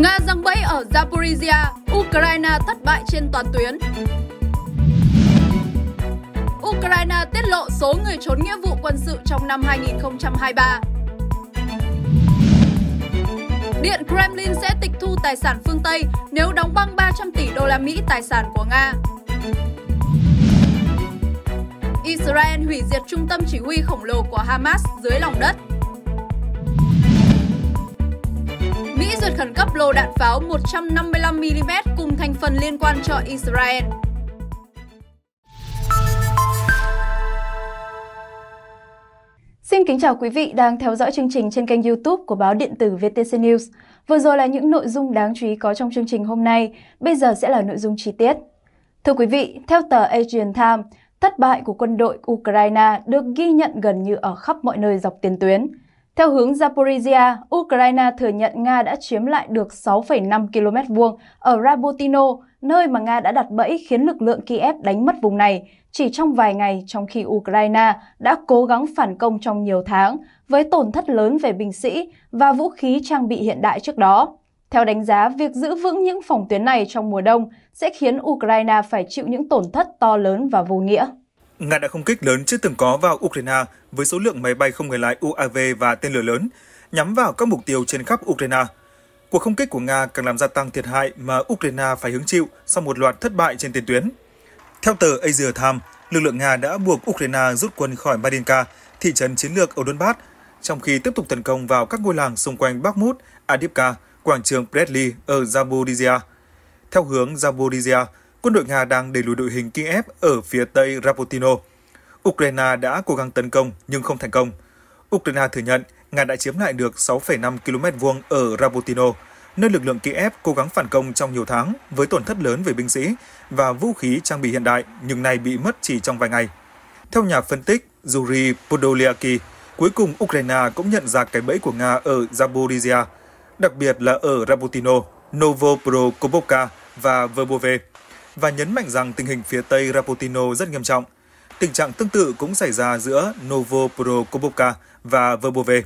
Nga giăng bẫy ở Zaporizhia, Ukraine thất bại trên toàn tuyến. Ukraine tiết lộ số người trốn nghĩa vụ quân sự trong năm 2023. Điện Kremlin sẽ tịch thu tài sản phương Tây nếu đóng băng 300 tỷ đô la Mỹ tài sản của Nga. Israel hủy diệt trung tâm chỉ huy khổng lồ của Hamas dưới lòng đất. Mỹ duyệt khẩn cấp lô đạn pháo 155mm cùng thành phần liên quan cho Israel. Xin kính chào quý vị đang theo dõi chương trình trên kênh YouTube của báo điện tử VTC News. Vừa rồi là những nội dung đáng chú ý có trong chương trình hôm nay, bây giờ sẽ là nội dung chi tiết. Thưa quý vị, theo tờ Asian Times, thất bại của quân đội Ukraine được ghi nhận gần như ở khắp mọi nơi dọc tiền tuyến. Theo hướng Zaporizhia, Ukraine thừa nhận Nga đã chiếm lại được 6,5 km vuông ở Rabotino, nơi mà Nga đã đặt bẫy khiến lực lượng Kiev đánh mất vùng này chỉ trong vài ngày trong khi Ukraine đã cố gắng phản công trong nhiều tháng với tổn thất lớn về binh sĩ và vũ khí trang bị hiện đại trước đó. Theo đánh giá, việc giữ vững những phòng tuyến này trong mùa đông sẽ khiến Ukraine phải chịu những tổn thất to lớn và vô nghĩa. Nga đã không kích lớn chưa từng có vào Ukraine với số lượng máy bay không người lái UAV và tên lửa lớn, nhắm vào các mục tiêu trên khắp Ukraine. Cuộc không kích của Nga càng làm gia tăng thiệt hại mà Ukraine phải hứng chịu sau một loạt thất bại trên tiền tuyến. Theo tờ Asia Times, lực lượng Nga đã buộc Ukraine rút quân khỏi Marinka, thị trấn chiến lược ở Donbass, trong khi tiếp tục tấn công vào các ngôi làng xung quanh Bakhmut, Adivka, quảng trường Bradley ở Zaporizhia. Theo hướng Zaporizhia, quân đội Nga đang đẩy lùi đội hình Kiev ở phía tây Rapotino. Ukraine đã cố gắng tấn công nhưng không thành công. Ukraine thừa nhận Nga đã chiếm lại được 6,5 km vuông ở Rapotino, nơi lực lượng Kiev cố gắng phản công trong nhiều tháng với tổn thất lớn về binh sĩ và vũ khí trang bị hiện đại nhưng nay bị mất chỉ trong vài ngày. Theo nhà phân tích Yuri Podolyaki, cuối cùng Ukraine cũng nhận ra cái bẫy của Nga ở Zaporizhia, đặc biệt là ở Rapotino, Novoprokopivka và Verbove và nhấn mạnh rằng tình hình phía Tây Rapotino rất nghiêm trọng. Tình trạng tương tự cũng xảy ra giữa Novoprokopivka và Verbove.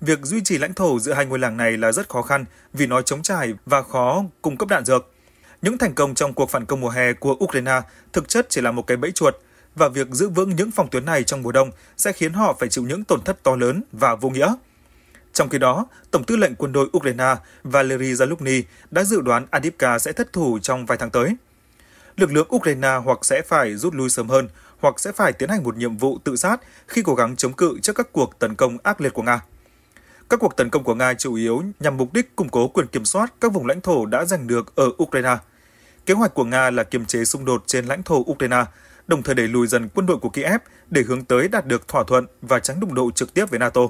Việc duy trì lãnh thổ giữa hai ngôi làng này là rất khó khăn vì nó chống trải và khó cung cấp đạn dược. Những thành công trong cuộc phản công mùa hè của Ukraine thực chất chỉ là một cái bẫy chuột và việc giữ vững những phòng tuyến này trong mùa đông sẽ khiến họ phải chịu những tổn thất to lớn và vô nghĩa. Trong khi đó, Tổng tư lệnh quân đội Ukraine Valery Zaluzny đã dự đoán Adipka sẽ thất thủ trong vài tháng tới lực lượng Ukraine hoặc sẽ phải rút lui sớm hơn, hoặc sẽ phải tiến hành một nhiệm vụ tự sát khi cố gắng chống cự trước các cuộc tấn công ác liệt của Nga. Các cuộc tấn công của Nga chủ yếu nhằm mục đích củng cố quyền kiểm soát các vùng lãnh thổ đã giành được ở Ukraine. Kế hoạch của Nga là kiềm chế xung đột trên lãnh thổ Ukraine, đồng thời đẩy lùi dần quân đội của Kiev để hướng tới đạt được thỏa thuận và tránh đụng độ trực tiếp với NATO.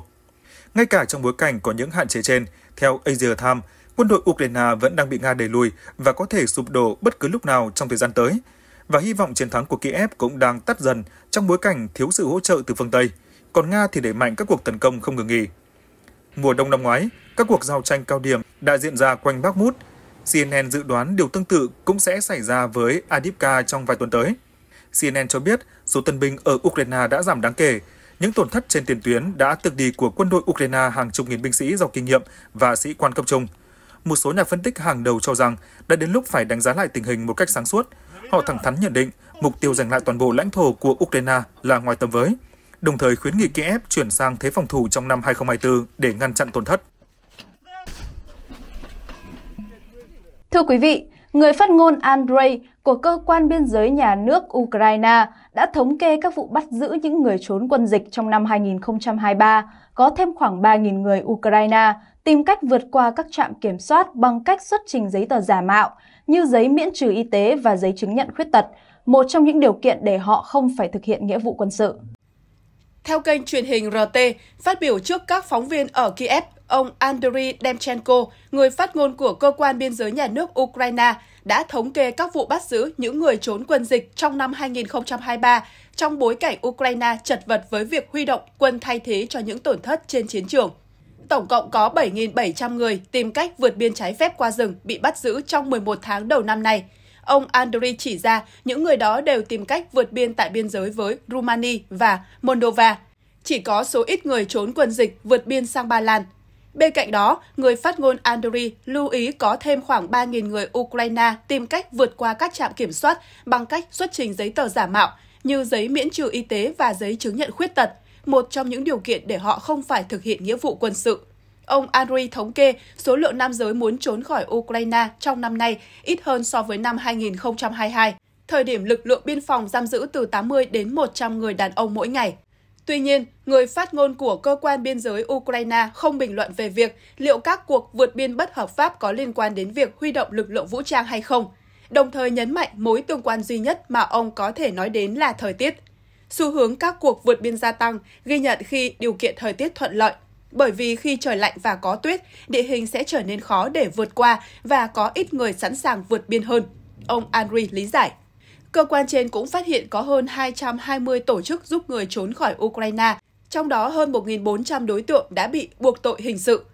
Ngay cả trong bối cảnh có những hạn chế trên, theo Asia Times, quân đội Ukraine vẫn đang bị Nga đẩy lùi và có thể sụp đổ bất cứ lúc nào trong thời gian tới. Và hy vọng chiến thắng của Kiev cũng đang tắt dần trong bối cảnh thiếu sự hỗ trợ từ phương Tây, còn Nga thì đẩy mạnh các cuộc tấn công không ngừng nghỉ. Mùa đông năm ngoái, các cuộc giao tranh cao điểm đã diễn ra quanh Bakhmut. CNN dự đoán điều tương tự cũng sẽ xảy ra với Adipka trong vài tuần tới. CNN cho biết số tân binh ở Ukraine đã giảm đáng kể, những tổn thất trên tiền tuyến đã tước đi của quân đội Ukraine hàng chục nghìn binh sĩ giàu kinh nghiệm và sĩ quan cấp trung một số nhà phân tích hàng đầu cho rằng đã đến lúc phải đánh giá lại tình hình một cách sáng suốt. Họ thẳng thắn nhận định mục tiêu giành lại toàn bộ lãnh thổ của Ukraine là ngoài tầm với, đồng thời khuyến nghị Kiev chuyển sang thế phòng thủ trong năm 2024 để ngăn chặn tổn thất. Thưa quý vị, người phát ngôn Andrei của cơ quan biên giới nhà nước Ukraine đã thống kê các vụ bắt giữ những người trốn quân dịch trong năm 2023 có thêm khoảng 3.000 người Ukraine tìm cách vượt qua các trạm kiểm soát bằng cách xuất trình giấy tờ giả mạo như giấy miễn trừ y tế và giấy chứng nhận khuyết tật, một trong những điều kiện để họ không phải thực hiện nghĩa vụ quân sự. Theo kênh truyền hình RT, phát biểu trước các phóng viên ở Kiev, ông Andriy Demchenko, người phát ngôn của cơ quan biên giới nhà nước Ukraine, đã thống kê các vụ bắt giữ những người trốn quân dịch trong năm 2023 trong bối cảnh Ukraine chật vật với việc huy động quân thay thế cho những tổn thất trên chiến trường tổng cộng có 7.700 người tìm cách vượt biên trái phép qua rừng bị bắt giữ trong 11 tháng đầu năm nay. Ông Andriy chỉ ra những người đó đều tìm cách vượt biên tại biên giới với Rumani và Moldova. Chỉ có số ít người trốn quân dịch vượt biên sang Ba Lan. Bên cạnh đó, người phát ngôn Andriy lưu ý có thêm khoảng 3.000 người Ukraine tìm cách vượt qua các trạm kiểm soát bằng cách xuất trình giấy tờ giả mạo như giấy miễn trừ y tế và giấy chứng nhận khuyết tật – một trong những điều kiện để họ không phải thực hiện nghĩa vụ quân sự. Ông Andriy thống kê số lượng nam giới muốn trốn khỏi Ukraine trong năm nay ít hơn so với năm 2022, thời điểm lực lượng biên phòng giam giữ từ 80 đến 100 người đàn ông mỗi ngày. Tuy nhiên, người phát ngôn của cơ quan biên giới Ukraine không bình luận về việc liệu các cuộc vượt biên bất hợp pháp có liên quan đến việc huy động lực lượng vũ trang hay không, đồng thời nhấn mạnh mối tương quan duy nhất mà ông có thể nói đến là thời tiết. Xu hướng các cuộc vượt biên gia tăng, ghi nhận khi điều kiện thời tiết thuận lợi. Bởi vì khi trời lạnh và có tuyết, địa hình sẽ trở nên khó để vượt qua và có ít người sẵn sàng vượt biên hơn. Ông Andri lý giải. Cơ quan trên cũng phát hiện có hơn 220 tổ chức giúp người trốn khỏi Ukraine, trong đó hơn 1.400 đối tượng đã bị buộc tội hình sự.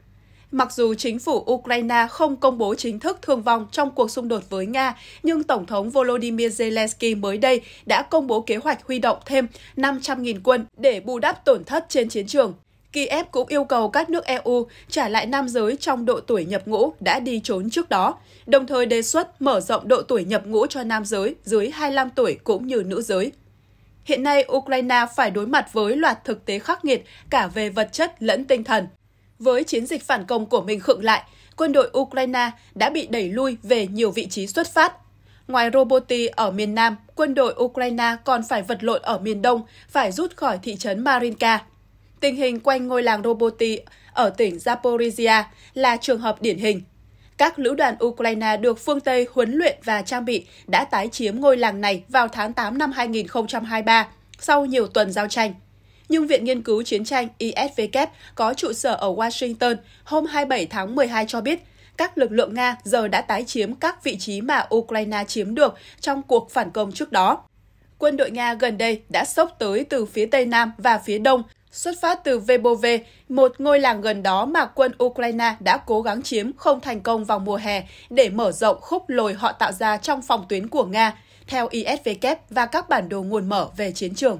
Mặc dù chính phủ Ukraine không công bố chính thức thương vong trong cuộc xung đột với Nga, nhưng Tổng thống Volodymyr Zelensky mới đây đã công bố kế hoạch huy động thêm 500.000 quân để bù đắp tổn thất trên chiến trường. Kiev cũng yêu cầu các nước EU trả lại nam giới trong độ tuổi nhập ngũ đã đi trốn trước đó, đồng thời đề xuất mở rộng độ tuổi nhập ngũ cho nam giới dưới 25 tuổi cũng như nữ giới. Hiện nay, Ukraine phải đối mặt với loạt thực tế khắc nghiệt cả về vật chất lẫn tinh thần với chiến dịch phản công của mình khựng lại, quân đội Ukraine đã bị đẩy lui về nhiều vị trí xuất phát. Ngoài Roboti ở miền Nam, quân đội Ukraine còn phải vật lộn ở miền Đông, phải rút khỏi thị trấn Marinka. Tình hình quanh ngôi làng Roboti ở tỉnh Zaporizhia là trường hợp điển hình. Các lữ đoàn Ukraine được phương Tây huấn luyện và trang bị đã tái chiếm ngôi làng này vào tháng 8 năm 2023, sau nhiều tuần giao tranh nhưng Viện Nghiên cứu Chiến tranh ISW có trụ sở ở Washington hôm 27 tháng 12 cho biết, các lực lượng Nga giờ đã tái chiếm các vị trí mà Ukraine chiếm được trong cuộc phản công trước đó. Quân đội Nga gần đây đã sốc tới từ phía Tây Nam và phía Đông, xuất phát từ Vebove, một ngôi làng gần đó mà quân Ukraine đã cố gắng chiếm không thành công vào mùa hè để mở rộng khúc lồi họ tạo ra trong phòng tuyến của Nga, theo ISW và các bản đồ nguồn mở về chiến trường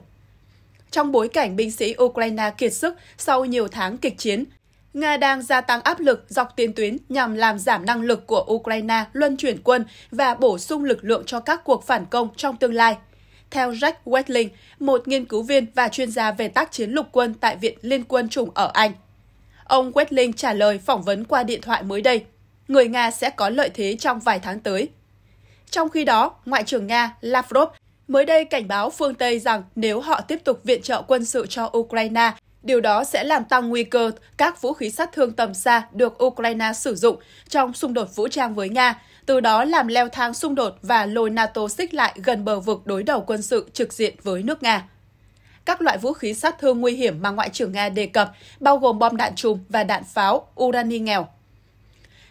trong bối cảnh binh sĩ Ukraine kiệt sức sau nhiều tháng kịch chiến. Nga đang gia tăng áp lực dọc tiền tuyến nhằm làm giảm năng lực của Ukraine luân chuyển quân và bổ sung lực lượng cho các cuộc phản công trong tương lai. Theo Jack Wetling, một nghiên cứu viên và chuyên gia về tác chiến lục quân tại Viện Liên quân chủng ở Anh. Ông Wetling trả lời phỏng vấn qua điện thoại mới đây, người Nga sẽ có lợi thế trong vài tháng tới. Trong khi đó, Ngoại trưởng Nga Lavrov mới đây cảnh báo phương Tây rằng nếu họ tiếp tục viện trợ quân sự cho Ukraine, điều đó sẽ làm tăng nguy cơ các vũ khí sát thương tầm xa được Ukraine sử dụng trong xung đột vũ trang với Nga, từ đó làm leo thang xung đột và lôi NATO xích lại gần bờ vực đối đầu quân sự trực diện với nước Nga. Các loại vũ khí sát thương nguy hiểm mà Ngoại trưởng Nga đề cập bao gồm bom đạn chùm và đạn pháo, urani nghèo,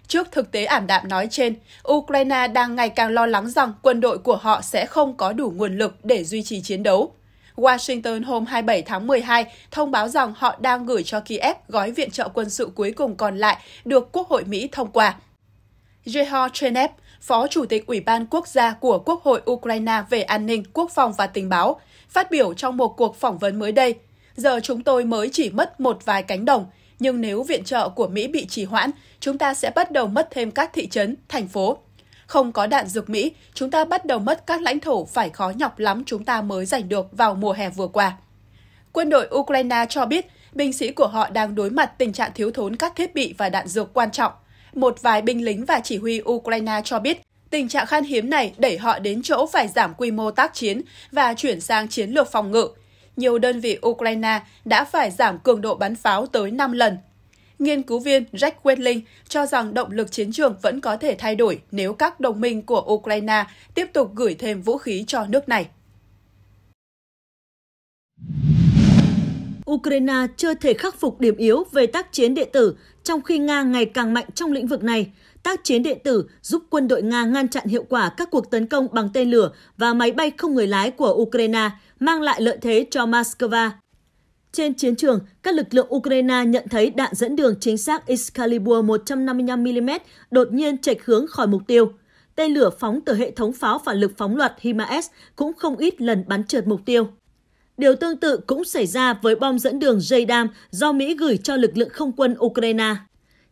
Trước thực tế ảm đạm nói trên, Ukraine đang ngày càng lo lắng rằng quân đội của họ sẽ không có đủ nguồn lực để duy trì chiến đấu. Washington hôm 27 tháng 12 thông báo rằng họ đang gửi cho Kiev gói viện trợ quân sự cuối cùng còn lại được Quốc hội Mỹ thông qua. Jehor Chenev, Phó Chủ tịch Ủy ban Quốc gia của Quốc hội Ukraine về an ninh, quốc phòng và tình báo, phát biểu trong một cuộc phỏng vấn mới đây, giờ chúng tôi mới chỉ mất một vài cánh đồng, nhưng nếu viện trợ của Mỹ bị trì hoãn, chúng ta sẽ bắt đầu mất thêm các thị trấn, thành phố. Không có đạn dược Mỹ, chúng ta bắt đầu mất các lãnh thổ phải khó nhọc lắm chúng ta mới giành được vào mùa hè vừa qua. Quân đội Ukraine cho biết binh sĩ của họ đang đối mặt tình trạng thiếu thốn các thiết bị và đạn dược quan trọng. Một vài binh lính và chỉ huy Ukraine cho biết tình trạng khan hiếm này đẩy họ đến chỗ phải giảm quy mô tác chiến và chuyển sang chiến lược phòng ngự – nhiều đơn vị Ukraine đã phải giảm cường độ bắn pháo tới 5 lần. Nghiên cứu viên Jack Wedling cho rằng động lực chiến trường vẫn có thể thay đổi nếu các đồng minh của Ukraine tiếp tục gửi thêm vũ khí cho nước này. Ukraine chưa thể khắc phục điểm yếu về tác chiến điện tử, trong khi Nga ngày càng mạnh trong lĩnh vực này. Tác chiến điện tử giúp quân đội Nga ngăn chặn hiệu quả các cuộc tấn công bằng tên lửa và máy bay không người lái của Ukraine, mang lại lợi thế cho Moscow. Trên chiến trường, các lực lượng Ukraine nhận thấy đạn dẫn đường chính xác Excalibur 155mm đột nhiên chệch hướng khỏi mục tiêu. Tên lửa phóng từ hệ thống pháo phản lực phóng loạt HIMARS cũng không ít lần bắn trượt mục tiêu. Điều tương tự cũng xảy ra với bom dẫn đường JDAM do Mỹ gửi cho lực lượng không quân Ukraine.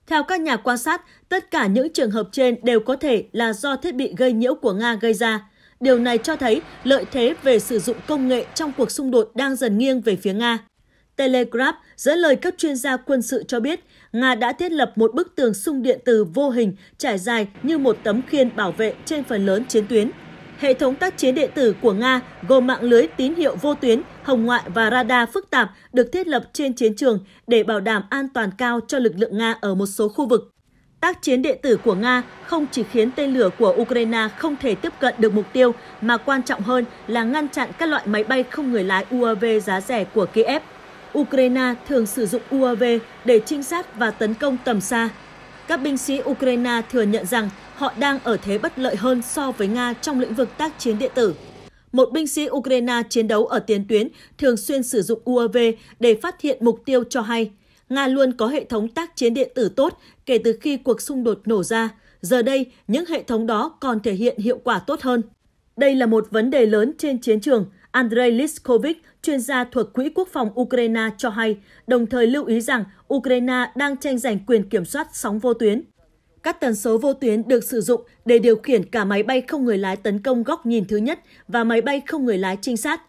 Theo các nhà quan sát, tất cả những trường hợp trên đều có thể là do thiết bị gây nhiễu của Nga gây ra. Điều này cho thấy lợi thế về sử dụng công nghệ trong cuộc xung đột đang dần nghiêng về phía Nga. Telegraph dẫn lời các chuyên gia quân sự cho biết, Nga đã thiết lập một bức tường xung điện từ vô hình trải dài như một tấm khiên bảo vệ trên phần lớn chiến tuyến. Hệ thống tác chiến điện tử của Nga gồm mạng lưới tín hiệu vô tuyến, hồng ngoại và radar phức tạp được thiết lập trên chiến trường để bảo đảm an toàn cao cho lực lượng Nga ở một số khu vực. Tác chiến điện tử của Nga không chỉ khiến tên lửa của Ukraine không thể tiếp cận được mục tiêu, mà quan trọng hơn là ngăn chặn các loại máy bay không người lái UAV giá rẻ của Kiev. Ukraine thường sử dụng UAV để trinh sát và tấn công tầm xa. Các binh sĩ Ukraine thừa nhận rằng họ đang ở thế bất lợi hơn so với Nga trong lĩnh vực tác chiến điện tử. Một binh sĩ Ukraine chiến đấu ở tiền tuyến thường xuyên sử dụng UAV để phát hiện mục tiêu cho hay – Nga luôn có hệ thống tác chiến điện tử tốt kể từ khi cuộc xung đột nổ ra. Giờ đây, những hệ thống đó còn thể hiện hiệu quả tốt hơn. Đây là một vấn đề lớn trên chiến trường. Andrei Liskovic, chuyên gia thuộc Quỹ Quốc phòng Ukraine cho hay, đồng thời lưu ý rằng Ukraine đang tranh giành quyền kiểm soát sóng vô tuyến. Các tần số vô tuyến được sử dụng để điều khiển cả máy bay không người lái tấn công góc nhìn thứ nhất và máy bay không người lái trinh sát.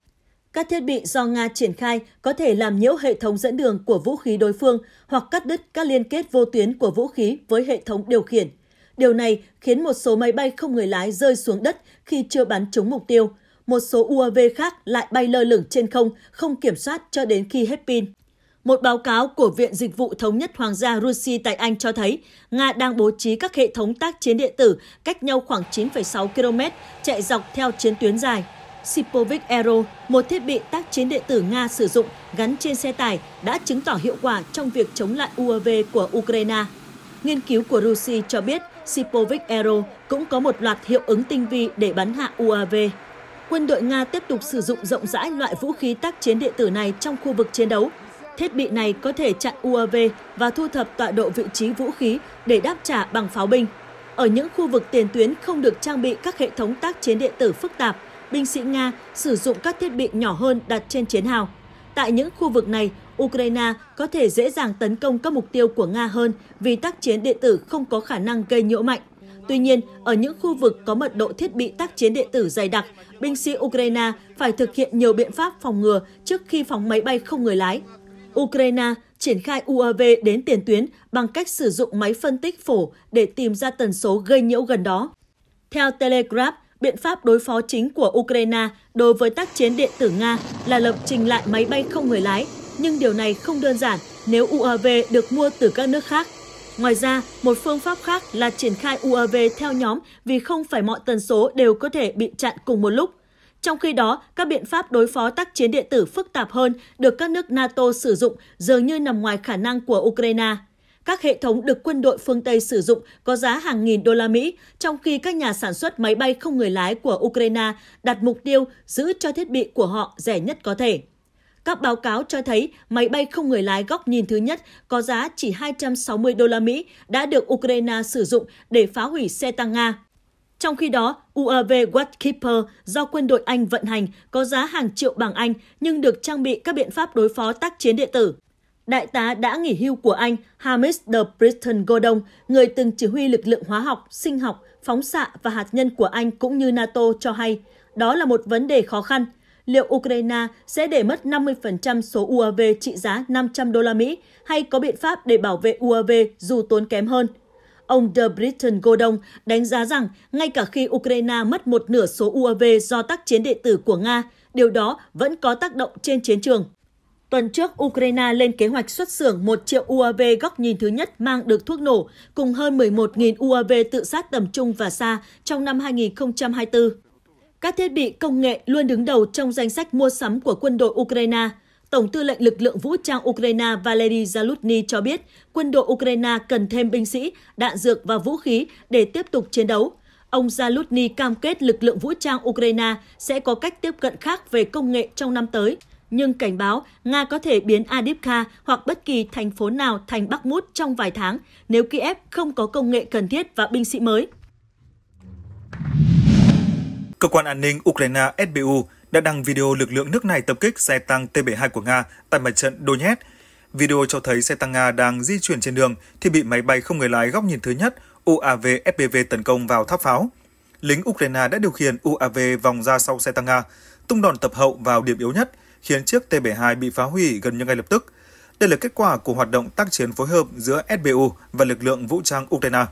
Các thiết bị do Nga triển khai có thể làm nhiễu hệ thống dẫn đường của vũ khí đối phương hoặc cắt đứt các liên kết vô tuyến của vũ khí với hệ thống điều khiển. Điều này khiến một số máy bay không người lái rơi xuống đất khi chưa bắn trúng mục tiêu. Một số UAV khác lại bay lơ lửng trên không, không kiểm soát cho đến khi hết pin. Một báo cáo của Viện Dịch vụ Thống nhất Hoàng gia Russia tại Anh cho thấy Nga đang bố trí các hệ thống tác chiến điện tử cách nhau khoảng 9,6 km chạy dọc theo chiến tuyến dài. Sipovic Aero, một thiết bị tác chiến điện tử Nga sử dụng gắn trên xe tải đã chứng tỏ hiệu quả trong việc chống lại UAV của Ukraine. Nghiên cứu của Rusi cho biết Sipovic Aero cũng có một loạt hiệu ứng tinh vi để bắn hạ UAV. Quân đội Nga tiếp tục sử dụng rộng rãi loại vũ khí tác chiến điện tử này trong khu vực chiến đấu. Thiết bị này có thể chặn UAV và thu thập tọa độ vị trí vũ khí để đáp trả bằng pháo binh. Ở những khu vực tiền tuyến không được trang bị các hệ thống tác chiến điện tử phức tạp, binh sĩ Nga sử dụng các thiết bị nhỏ hơn đặt trên chiến hào. Tại những khu vực này, Ukraine có thể dễ dàng tấn công các mục tiêu của Nga hơn vì tác chiến điện tử không có khả năng gây nhiễu mạnh. Tuy nhiên, ở những khu vực có mật độ thiết bị tác chiến điện tử dày đặc, binh sĩ Ukraine phải thực hiện nhiều biện pháp phòng ngừa trước khi phóng máy bay không người lái. Ukraine triển khai UAV đến tiền tuyến bằng cách sử dụng máy phân tích phổ để tìm ra tần số gây nhiễu gần đó. Theo Telegraph, biện pháp đối phó chính của Ukraine đối với tác chiến điện tử Nga là lập trình lại máy bay không người lái, nhưng điều này không đơn giản nếu UAV được mua từ các nước khác. Ngoài ra, một phương pháp khác là triển khai UAV theo nhóm vì không phải mọi tần số đều có thể bị chặn cùng một lúc. Trong khi đó, các biện pháp đối phó tác chiến điện tử phức tạp hơn được các nước NATO sử dụng dường như nằm ngoài khả năng của Ukraine. Các hệ thống được quân đội phương Tây sử dụng có giá hàng nghìn đô la Mỹ, trong khi các nhà sản xuất máy bay không người lái của Ukraine đặt mục tiêu giữ cho thiết bị của họ rẻ nhất có thể. Các báo cáo cho thấy máy bay không người lái góc nhìn thứ nhất có giá chỉ 260 đô la Mỹ đã được Ukraine sử dụng để phá hủy xe tăng Nga. Trong khi đó, UAV Watchkeeper do quân đội Anh vận hành có giá hàng triệu bảng Anh nhưng được trang bị các biện pháp đối phó tác chiến điện tử. Đại tá đã nghỉ hưu của Anh Hamis de Britton Gordon, người từng chỉ huy lực lượng hóa học, sinh học, phóng xạ và hạt nhân của Anh cũng như NATO cho hay, đó là một vấn đề khó khăn. Liệu Ukraine sẽ để mất 50% số UAV trị giá 500 đô la Mỹ hay có biện pháp để bảo vệ UAV dù tốn kém hơn? Ông De Britton Gordon đánh giá rằng ngay cả khi Ukraine mất một nửa số UAV do tác chiến điện tử của Nga, điều đó vẫn có tác động trên chiến trường. Tuần trước, Ukraine lên kế hoạch xuất xưởng 1 triệu UAV góc nhìn thứ nhất mang được thuốc nổ, cùng hơn 11.000 UAV tự sát tầm trung và xa trong năm 2024. Các thiết bị công nghệ luôn đứng đầu trong danh sách mua sắm của quân đội Ukraine. Tổng tư lệnh lực lượng vũ trang Ukraine Valery Zalutny cho biết quân đội Ukraine cần thêm binh sĩ, đạn dược và vũ khí để tiếp tục chiến đấu. Ông Zalutny cam kết lực lượng vũ trang Ukraine sẽ có cách tiếp cận khác về công nghệ trong năm tới – nhưng cảnh báo Nga có thể biến Adipka hoặc bất kỳ thành phố nào thành Bắc Mút trong vài tháng nếu Kiev không có công nghệ cần thiết và binh sĩ mới. Cơ quan an ninh Ukraine SBU đã đăng video lực lượng nước này tập kích xe tăng T-72 của Nga tại mặt trận Donetsk. Video cho thấy xe tăng Nga đang di chuyển trên đường thì bị máy bay không người lái góc nhìn thứ nhất UAV FPV tấn công vào tháp pháo. Lính Ukraine đã điều khiển UAV vòng ra sau xe tăng Nga, tung đòn tập hậu vào điểm yếu nhất – khiến chiếc T-72 bị phá hủy gần như ngay lập tức. Đây là kết quả của hoạt động tác chiến phối hợp giữa SBU và lực lượng vũ trang Ukraine.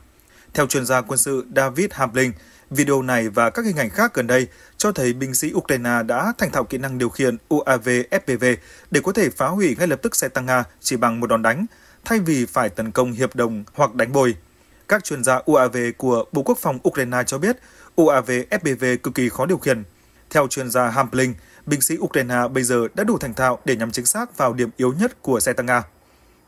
Theo chuyên gia quân sự David Hamling, video này và các hình ảnh khác gần đây cho thấy binh sĩ Ukraine đã thành thạo kỹ năng điều khiển UAV FPV để có thể phá hủy ngay lập tức xe tăng Nga chỉ bằng một đòn đánh, thay vì phải tấn công hiệp đồng hoặc đánh bồi. Các chuyên gia UAV của Bộ Quốc phòng Ukraine cho biết UAV FPV cực kỳ khó điều khiển. Theo chuyên gia Hampling, binh sĩ Ukraine bây giờ đã đủ thành thạo để nhắm chính xác vào điểm yếu nhất của xe tăng Nga.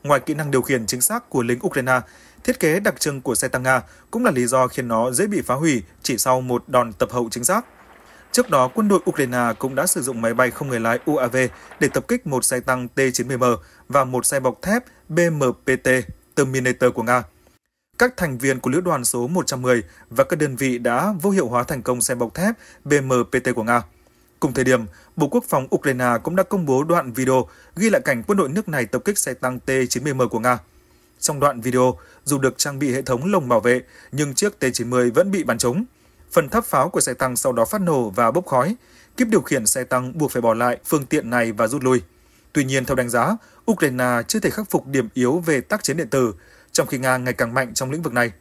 Ngoài kỹ năng điều khiển chính xác của lính Ukraine, thiết kế đặc trưng của xe tăng Nga cũng là lý do khiến nó dễ bị phá hủy chỉ sau một đòn tập hậu chính xác. Trước đó, quân đội Ukraine cũng đã sử dụng máy bay không người lái UAV để tập kích một xe tăng T-90M và một xe bọc thép BMPT Terminator của Nga. Các thành viên của lữ đoàn số 110 và các đơn vị đã vô hiệu hóa thành công xe bọc thép BMPT của Nga. Cùng thời điểm, Bộ Quốc phòng Ukraine cũng đã công bố đoạn video ghi lại cảnh quân đội nước này tập kích xe tăng T-90M của Nga. Trong đoạn video, dù được trang bị hệ thống lồng bảo vệ, nhưng chiếc T-90 vẫn bị bắn trúng. Phần tháp pháo của xe tăng sau đó phát nổ và bốc khói. Kíp điều khiển xe tăng buộc phải bỏ lại phương tiện này và rút lui. Tuy nhiên, theo đánh giá, Ukraine chưa thể khắc phục điểm yếu về tác chiến điện tử, trong khi Nga ngày càng mạnh trong lĩnh vực này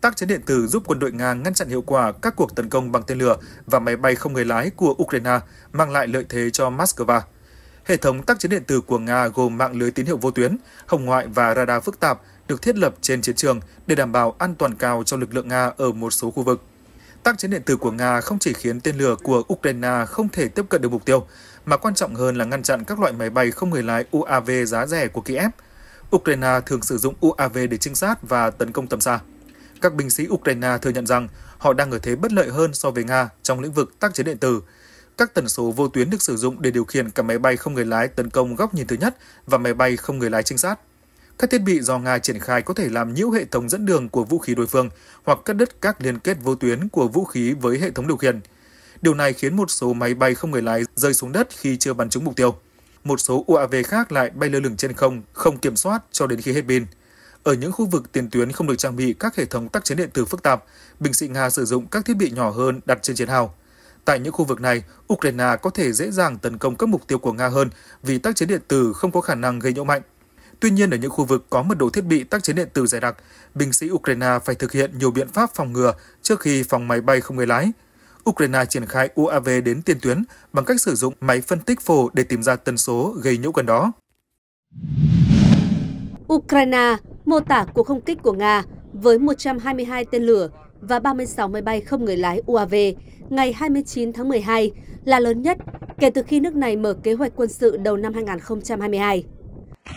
tác chiến điện tử giúp quân đội Nga ngăn chặn hiệu quả các cuộc tấn công bằng tên lửa và máy bay không người lái của Ukraine, mang lại lợi thế cho Moscow. Hệ thống tác chiến điện tử của Nga gồm mạng lưới tín hiệu vô tuyến, hồng ngoại và radar phức tạp được thiết lập trên chiến trường để đảm bảo an toàn cao cho lực lượng Nga ở một số khu vực. Tác chiến điện tử của Nga không chỉ khiến tên lửa của Ukraine không thể tiếp cận được mục tiêu, mà quan trọng hơn là ngăn chặn các loại máy bay không người lái UAV giá rẻ của Kiev. Ukraine thường sử dụng UAV để trinh sát và tấn công tầm xa. Các binh sĩ Ukraine thừa nhận rằng họ đang ở thế bất lợi hơn so với Nga trong lĩnh vực tác chiến điện tử. Các tần số vô tuyến được sử dụng để điều khiển cả máy bay không người lái tấn công góc nhìn thứ nhất và máy bay không người lái trinh sát. Các thiết bị do Nga triển khai có thể làm nhiễu hệ thống dẫn đường của vũ khí đối phương hoặc cắt đứt các liên kết vô tuyến của vũ khí với hệ thống điều khiển. Điều này khiến một số máy bay không người lái rơi xuống đất khi chưa bắn trúng mục tiêu. Một số UAV khác lại bay lơ lửng trên không, không kiểm soát cho đến khi hết pin. Ở những khu vực tiền tuyến không được trang bị các hệ thống tác chiến điện tử phức tạp, binh sĩ Nga sử dụng các thiết bị nhỏ hơn đặt trên chiến hào. Tại những khu vực này, Ukraine có thể dễ dàng tấn công các mục tiêu của Nga hơn vì tác chiến điện tử không có khả năng gây nhiễu mạnh. Tuy nhiên, ở những khu vực có mật độ thiết bị tác chiến điện tử dày đặc, binh sĩ Ukraine phải thực hiện nhiều biện pháp phòng ngừa trước khi phòng máy bay không người lái. Ukraine triển khai UAV đến tiền tuyến bằng cách sử dụng máy phân tích phổ để tìm ra tần số gây nhiễu gần đó. Ukraine mô tả cuộc không kích của Nga với 122 tên lửa và 36 máy bay không người lái UAV ngày 29 tháng 12 là lớn nhất kể từ khi nước này mở kế hoạch quân sự đầu năm 2022.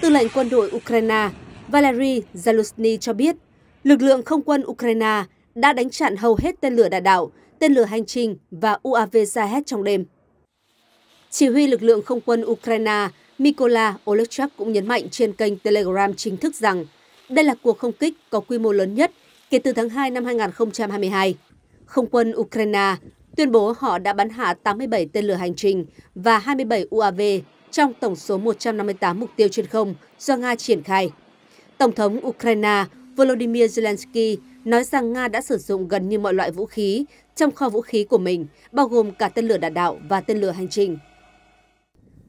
Tư lệnh quân đội Ukraine Valery Zaluzny cho biết, lực lượng không quân Ukraine đã đánh chặn hầu hết tên lửa đạn đạo, tên lửa hành trình và UAV ra hết trong đêm. Chỉ huy lực lượng không quân Ukraine Mykola Olechak cũng nhấn mạnh trên kênh Telegram chính thức rằng đây là cuộc không kích có quy mô lớn nhất kể từ tháng 2 năm 2022. Không quân Ukraine tuyên bố họ đã bắn hạ 87 tên lửa hành trình và 27 UAV trong tổng số 158 mục tiêu trên không do Nga triển khai. Tổng thống Ukraine Volodymyr Zelensky nói rằng Nga đã sử dụng gần như mọi loại vũ khí trong kho vũ khí của mình, bao gồm cả tên lửa đạn đạo và tên lửa hành trình.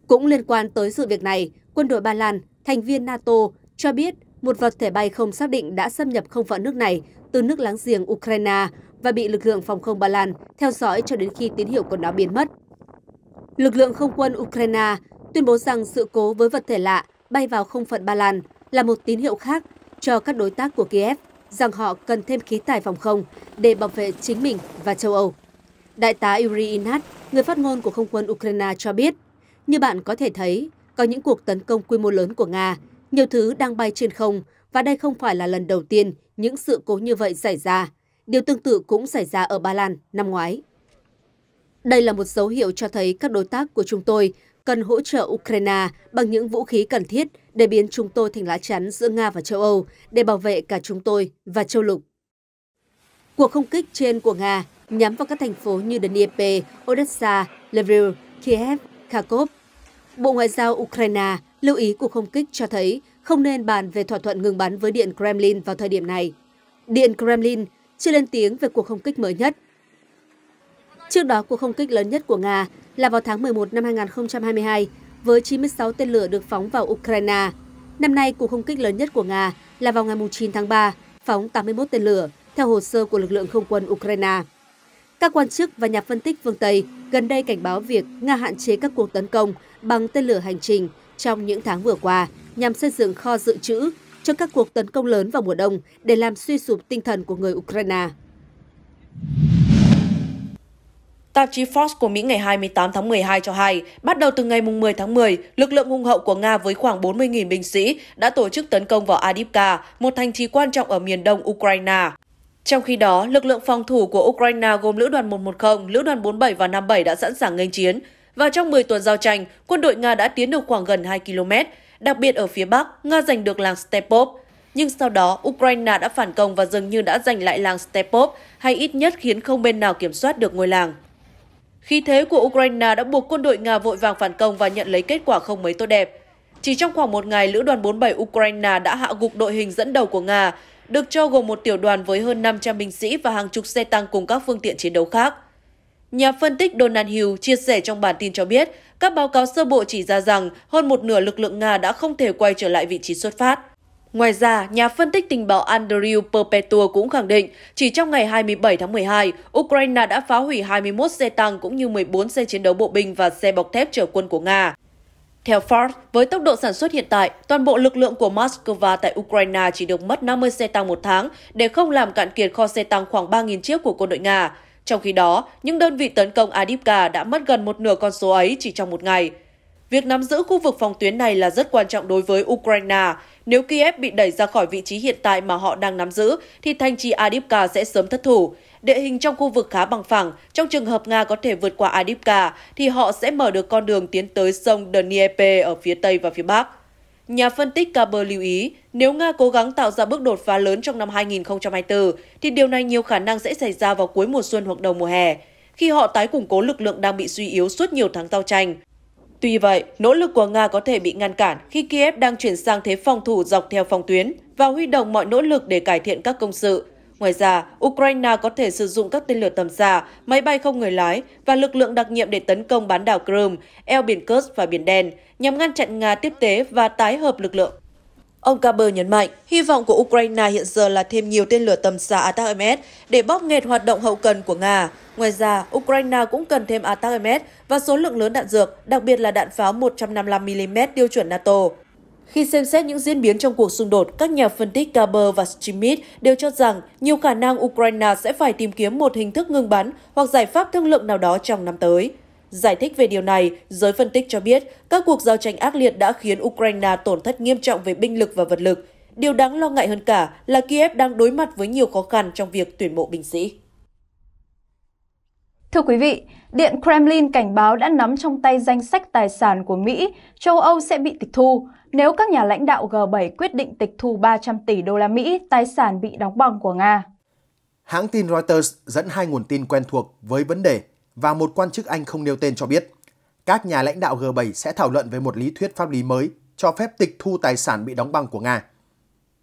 Cũng liên quan tới sự việc này, quân đội Ba Lan, thành viên NATO, cho biết một vật thể bay không xác định đã xâm nhập không phận nước này từ nước láng giềng Ukraine và bị lực lượng phòng không Ba Lan theo dõi cho đến khi tín hiệu của nó biến mất. Lực lượng không quân Ukraine tuyên bố rằng sự cố với vật thể lạ bay vào không phận Ba Lan là một tín hiệu khác cho các đối tác của Kiev rằng họ cần thêm khí tài phòng không để bảo vệ chính mình và châu Âu. Đại tá Yuri Inat, người phát ngôn của không quân Ukraine cho biết, như bạn có thể thấy, có những cuộc tấn công quy mô lớn của Nga nhiều thứ đang bay trên không và đây không phải là lần đầu tiên những sự cố như vậy xảy ra. Điều tương tự cũng xảy ra ở Ba Lan năm ngoái. Đây là một dấu hiệu cho thấy các đối tác của chúng tôi cần hỗ trợ Ukraine bằng những vũ khí cần thiết để biến chúng tôi thành lá chắn giữa Nga và châu Âu để bảo vệ cả chúng tôi và châu lục. Cuộc không kích trên của Nga nhắm vào các thành phố như Dnieper, Odessa, Lviv, Kiev, Kharkov. Bộ Ngoại giao Ukraine Lưu ý cuộc không kích cho thấy không nên bàn về thỏa thuận ngừng bắn với Điện Kremlin vào thời điểm này. Điện Kremlin chưa lên tiếng về cuộc không kích mới nhất. Trước đó, cuộc không kích lớn nhất của Nga là vào tháng 11 năm 2022 với 96 tên lửa được phóng vào Ukraine. Năm nay, cuộc không kích lớn nhất của Nga là vào ngày 9 tháng 3, phóng 81 tên lửa, theo hồ sơ của lực lượng không quân Ukraine. Các quan chức và nhà phân tích phương Tây gần đây cảnh báo việc Nga hạn chế các cuộc tấn công bằng tên lửa hành trình trong những tháng vừa qua nhằm xây dựng kho dự trữ cho các cuộc tấn công lớn vào mùa đông để làm suy sụp tinh thần của người Ukraine. Tạp chí Fox của Mỹ ngày 28 tháng 12 cho hay, bắt đầu từ ngày 10 tháng 10, lực lượng hung hậu của Nga với khoảng 40.000 binh sĩ đã tổ chức tấn công vào Adivka, một thành trì quan trọng ở miền đông Ukraine. Trong khi đó, lực lượng phòng thủ của Ukraine gồm lữ đoàn 110, lữ đoàn 47 và 57 đã sẵn sàng nghênh chiến, và trong 10 tuần giao tranh, quân đội Nga đã tiến được khoảng gần 2 km, đặc biệt ở phía Bắc, Nga giành được làng Stepov. Nhưng sau đó, Ukraine đã phản công và dường như đã giành lại làng Stepov, hay ít nhất khiến không bên nào kiểm soát được ngôi làng. Khí thế của Ukraine đã buộc quân đội Nga vội vàng phản công và nhận lấy kết quả không mấy tốt đẹp. Chỉ trong khoảng một ngày, lữ đoàn 47 Ukraine đã hạ gục đội hình dẫn đầu của Nga, được cho gồm một tiểu đoàn với hơn 500 binh sĩ và hàng chục xe tăng cùng các phương tiện chiến đấu khác. Nhà phân tích Donald Hill chia sẻ trong bản tin cho biết, các báo cáo sơ bộ chỉ ra rằng hơn một nửa lực lượng Nga đã không thể quay trở lại vị trí xuất phát. Ngoài ra, nhà phân tích tình báo Andrew Perpetua cũng khẳng định chỉ trong ngày 27 tháng 12, Ukraine đã phá hủy 21 xe tăng cũng như 14 xe chiến đấu bộ binh và xe bọc thép chở quân của Nga. Theo Ford, với tốc độ sản xuất hiện tại, toàn bộ lực lượng của Moscow tại Ukraine chỉ được mất 50 xe tăng một tháng để không làm cạn kiệt kho xe tăng khoảng 3.000 chiếc của quân đội Nga. Trong khi đó, những đơn vị tấn công Adipka đã mất gần một nửa con số ấy chỉ trong một ngày. Việc nắm giữ khu vực phòng tuyến này là rất quan trọng đối với Ukraine. Nếu Kiev bị đẩy ra khỏi vị trí hiện tại mà họ đang nắm giữ, thì thành trì Adipka sẽ sớm thất thủ. Địa hình trong khu vực khá bằng phẳng, trong trường hợp Nga có thể vượt qua Adipka, thì họ sẽ mở được con đường tiến tới sông Dnieper ở phía Tây và phía Bắc. Nhà phân tích Kaber lưu ý, nếu Nga cố gắng tạo ra bước đột phá lớn trong năm 2024, thì điều này nhiều khả năng sẽ xảy ra vào cuối mùa xuân hoặc đầu mùa hè, khi họ tái củng cố lực lượng đang bị suy yếu suốt nhiều tháng giao tranh. Tuy vậy, nỗ lực của Nga có thể bị ngăn cản khi Kiev đang chuyển sang thế phòng thủ dọc theo phòng tuyến và huy động mọi nỗ lực để cải thiện các công sự, Ngoài ra, Ukraine có thể sử dụng các tên lửa tầm xa, máy bay không người lái và lực lượng đặc nhiệm để tấn công bán đảo Crimea, eo biển Kursk và Biển Đen, nhằm ngăn chặn Nga tiếp tế và tái hợp lực lượng. Ông Kaber nhấn mạnh, hy vọng của Ukraine hiện giờ là thêm nhiều tên lửa tầm xa ATACMS để bóp nghẹt hoạt động hậu cần của Nga. Ngoài ra, Ukraine cũng cần thêm ATACMS và số lượng lớn đạn dược, đặc biệt là đạn pháo 155mm tiêu chuẩn NATO. Khi xem xét những diễn biến trong cuộc xung đột, các nhà phân tích Gaber và Schmidt đều cho rằng nhiều khả năng Ukraine sẽ phải tìm kiếm một hình thức ngừng bắn hoặc giải pháp thương lượng nào đó trong năm tới. Giải thích về điều này, giới phân tích cho biết các cuộc giao tranh ác liệt đã khiến Ukraine tổn thất nghiêm trọng về binh lực và vật lực. Điều đáng lo ngại hơn cả là Kiev đang đối mặt với nhiều khó khăn trong việc tuyển mộ binh sĩ. Thưa quý vị, Điện Kremlin cảnh báo đã nắm trong tay danh sách tài sản của Mỹ, châu Âu sẽ bị tịch thu nếu các nhà lãnh đạo G7 quyết định tịch thu 300 tỷ đô la Mỹ tài sản bị đóng băng của Nga. Hãng tin Reuters dẫn hai nguồn tin quen thuộc với vấn đề và một quan chức Anh không nêu tên cho biết, các nhà lãnh đạo G7 sẽ thảo luận về một lý thuyết pháp lý mới cho phép tịch thu tài sản bị đóng băng của Nga.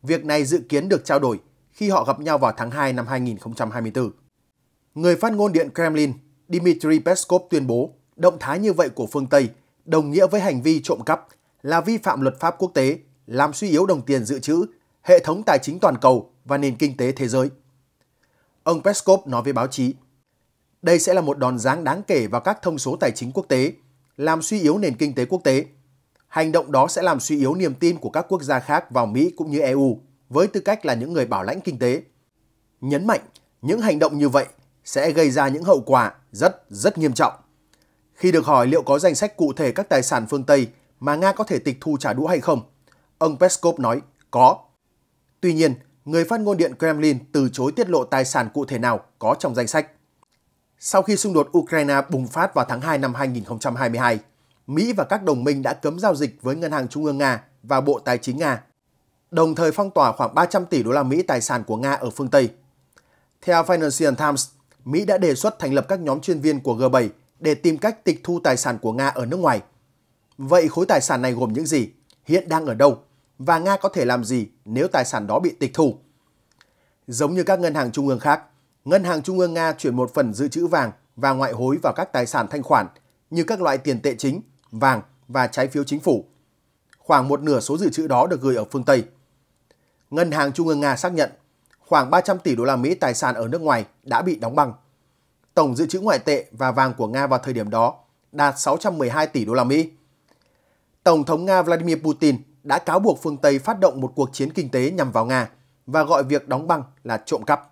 Việc này dự kiến được trao đổi khi họ gặp nhau vào tháng 2 năm 2024. Người phát ngôn Điện Kremlin Dmitry Peskov tuyên bố động thái như vậy của phương Tây đồng nghĩa với hành vi trộm cắp là vi phạm luật pháp quốc tế, làm suy yếu đồng tiền dự trữ, hệ thống tài chính toàn cầu và nền kinh tế thế giới. Ông Peskov nói với báo chí, đây sẽ là một đòn giáng đáng kể vào các thông số tài chính quốc tế, làm suy yếu nền kinh tế quốc tế. Hành động đó sẽ làm suy yếu niềm tin của các quốc gia khác vào Mỹ cũng như EU với tư cách là những người bảo lãnh kinh tế. Nhấn mạnh, những hành động như vậy sẽ gây ra những hậu quả rất rất nghiêm trọng. Khi được hỏi liệu có danh sách cụ thể các tài sản phương Tây mà Nga có thể tịch thu trả đũa hay không? Ông Peskov nói có. Tuy nhiên, người phát ngôn điện Kremlin từ chối tiết lộ tài sản cụ thể nào có trong danh sách. Sau khi xung đột Ukraine bùng phát vào tháng 2 năm 2022, Mỹ và các đồng minh đã cấm giao dịch với Ngân hàng Trung ương Nga và Bộ Tài chính Nga, đồng thời phong tỏa khoảng 300 tỷ đô la Mỹ tài sản của Nga ở phương Tây. Theo Financial Times, Mỹ đã đề xuất thành lập các nhóm chuyên viên của G7 để tìm cách tịch thu tài sản của Nga ở nước ngoài. Vậy khối tài sản này gồm những gì, hiện đang ở đâu và Nga có thể làm gì nếu tài sản đó bị tịch thu? Giống như các ngân hàng trung ương khác, Ngân hàng Trung ương Nga chuyển một phần dự trữ vàng và ngoại hối vào các tài sản thanh khoản như các loại tiền tệ chính, vàng và trái phiếu chính phủ. Khoảng một nửa số dự trữ đó được gửi ở phương Tây. Ngân hàng Trung ương Nga xác nhận khoảng 300 tỷ đô la Mỹ tài sản ở nước ngoài đã bị đóng băng. Tổng dự trữ ngoại tệ và vàng của Nga vào thời điểm đó đạt 612 tỷ đô la Mỹ. Tổng thống Nga Vladimir Putin đã cáo buộc phương Tây phát động một cuộc chiến kinh tế nhằm vào Nga và gọi việc đóng băng là trộm cắp.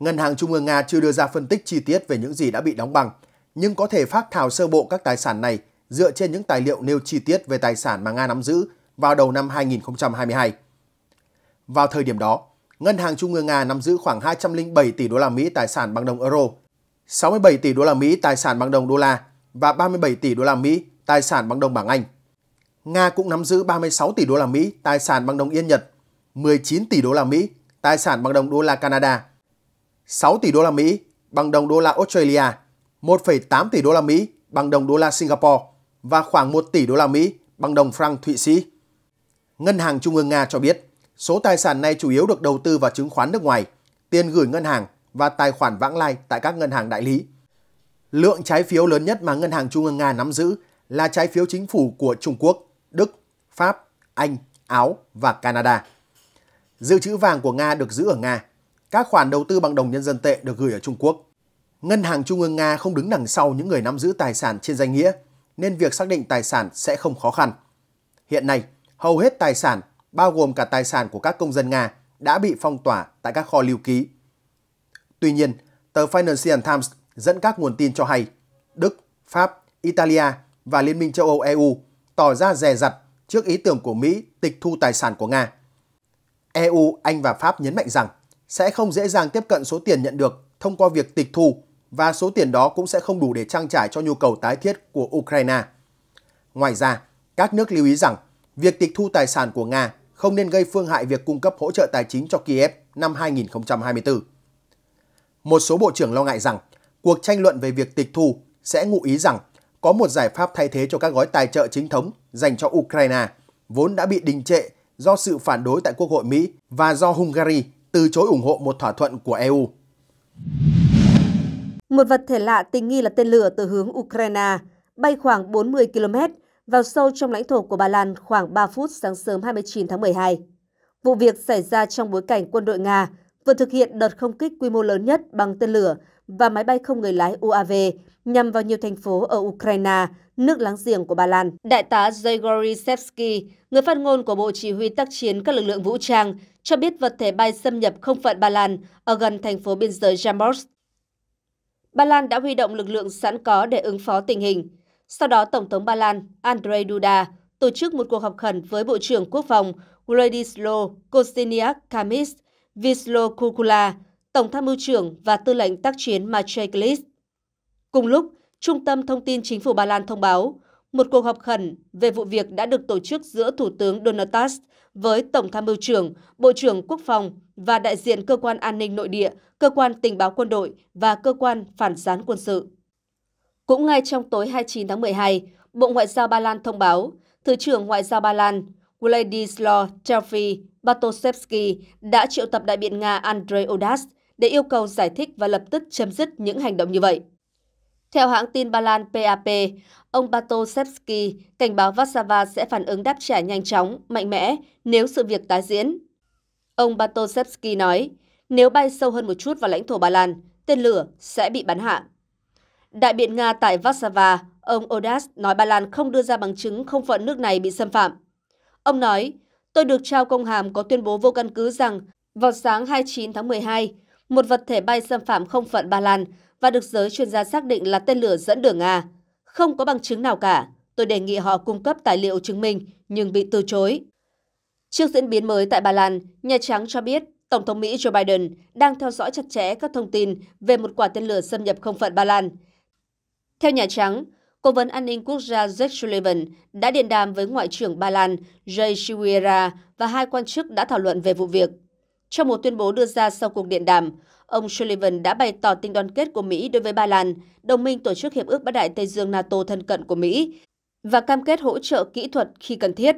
Ngân hàng Trung ương Nga chưa đưa ra phân tích chi tiết về những gì đã bị đóng băng, nhưng có thể phát thảo sơ bộ các tài sản này dựa trên những tài liệu nêu chi tiết về tài sản mà Nga nắm giữ vào đầu năm 2022. Vào thời điểm đó, Ngân hàng Trung ương Nga nắm giữ khoảng 207 tỷ đô la Mỹ tài sản bằng đồng euro, 67 tỷ đô la Mỹ tài sản bằng đồng đô la và 37 tỷ đô la Mỹ tài sản bằng đồng bảng Anh. Nga cũng nắm giữ 36 tỷ đô la Mỹ tài sản bằng đồng Yên Nhật, 19 tỷ đô la Mỹ tài sản bằng đồng đô la Canada, 6 tỷ đô la Mỹ bằng đồng đô la Australia, 1,8 tỷ đô la Mỹ bằng đồng đô la Singapore và khoảng 1 tỷ đô la Mỹ bằng đồng franc Thụy Sĩ. Ngân hàng Trung ương Nga cho biết, số tài sản này chủ yếu được đầu tư vào chứng khoán nước ngoài, tiền gửi ngân hàng và tài khoản vãng lai tại các ngân hàng đại lý. Lượng trái phiếu lớn nhất mà Ngân hàng Trung ương Nga nắm giữ là trái phiếu chính phủ của Trung Quốc Đức, Pháp, Anh, Áo và Canada. Dự trữ vàng của Nga được giữ ở Nga. Các khoản đầu tư bằng đồng nhân dân tệ được gửi ở Trung Quốc. Ngân hàng Trung ương Nga không đứng đằng sau những người nắm giữ tài sản trên danh nghĩa, nên việc xác định tài sản sẽ không khó khăn. Hiện nay, hầu hết tài sản, bao gồm cả tài sản của các công dân Nga, đã bị phong tỏa tại các kho lưu ký. Tuy nhiên, tờ Financial Times dẫn các nguồn tin cho hay Đức, Pháp, Italia và Liên minh châu Âu EU tỏ ra dè dặt trước ý tưởng của Mỹ tịch thu tài sản của Nga. EU, Anh và Pháp nhấn mạnh rằng sẽ không dễ dàng tiếp cận số tiền nhận được thông qua việc tịch thu và số tiền đó cũng sẽ không đủ để trang trải cho nhu cầu tái thiết của Ukraine. Ngoài ra, các nước lưu ý rằng việc tịch thu tài sản của Nga không nên gây phương hại việc cung cấp hỗ trợ tài chính cho Kiev năm 2024. Một số bộ trưởng lo ngại rằng cuộc tranh luận về việc tịch thu sẽ ngụ ý rằng có một giải pháp thay thế cho các gói tài trợ chính thống dành cho Ukraine, vốn đã bị đình trệ do sự phản đối tại Quốc hội Mỹ và do Hungary từ chối ủng hộ một thỏa thuận của EU. Một vật thể lạ tình nghi là tên lửa từ hướng Ukraine bay khoảng 40 km vào sâu trong lãnh thổ của Ba Lan khoảng 3 phút sáng sớm 29 tháng 12. Vụ việc xảy ra trong bối cảnh quân đội Nga vừa thực hiện đợt không kích quy mô lớn nhất bằng tên lửa và máy bay không người lái UAV nhằm vào nhiều thành phố ở Ukraine, nước láng giềng của Ba Lan. Đại tá Zegory Sepsky, người phát ngôn của Bộ Chỉ huy tác chiến các lực lượng vũ trang, cho biết vật thể bay xâm nhập không phận Ba Lan ở gần thành phố biên giới Jamborg. Ba Lan đã huy động lực lượng sẵn có để ứng phó tình hình. Sau đó, Tổng thống Ba Lan Andrzej Duda tổ chức một cuộc họp khẩn với Bộ trưởng Quốc phòng Wladyslaw Kosiniak-Kamysz Vislo Kukula Tổng tham mưu trưởng và tư lệnh tác chiến Matriklis. Cùng lúc, Trung tâm Thông tin Chính phủ Ba Lan thông báo một cuộc họp khẩn về vụ việc đã được tổ chức giữa Thủ tướng Donald Tusk với Tổng tham mưu trưởng, Bộ trưởng Quốc phòng và đại diện Cơ quan An ninh Nội địa, Cơ quan Tình báo Quân đội và Cơ quan Phản gián Quân sự. Cũng ngay trong tối 29 tháng 12, Bộ Ngoại giao Ba Lan thông báo, Thứ trưởng Ngoại giao Ba Lan Wladyslaw Telfi Batosevsky đã triệu tập đại biện Nga Andrei Odas để yêu cầu giải thích và lập tức chấm dứt những hành động như vậy. Theo hãng tin Ba Lan PAP, ông Batosevsky cảnh báo Warsaw sẽ phản ứng đáp trả nhanh chóng, mạnh mẽ nếu sự việc tái diễn. Ông Batosevsky nói, nếu bay sâu hơn một chút vào lãnh thổ Ba Lan, tên lửa sẽ bị bắn hạ. Đại biện Nga tại Warsaw, ông Odas nói Ba Lan không đưa ra bằng chứng không phận nước này bị xâm phạm. Ông nói, tôi được trao công hàm có tuyên bố vô căn cứ rằng vào sáng 29 tháng 12, một vật thể bay xâm phạm không phận Ba Lan và được giới chuyên gia xác định là tên lửa dẫn đường Nga. Không có bằng chứng nào cả. Tôi đề nghị họ cung cấp tài liệu chứng minh nhưng bị từ chối. Trước diễn biến mới tại Ba Lan, Nhà Trắng cho biết Tổng thống Mỹ Joe Biden đang theo dõi chặt chẽ các thông tin về một quả tên lửa xâm nhập không phận Ba Lan. Theo Nhà Trắng, Cố vấn an ninh quốc gia Jake Sullivan đã điện đàm với Ngoại trưởng Ba Lan Jay Chiwera và hai quan chức đã thảo luận về vụ việc. Trong một tuyên bố đưa ra sau cuộc điện đàm, ông Sullivan đã bày tỏ tình đoàn kết của Mỹ đối với Ba Lan, đồng minh tổ chức Hiệp ước Bắc Đại Tây Dương NATO thân cận của Mỹ, và cam kết hỗ trợ kỹ thuật khi cần thiết.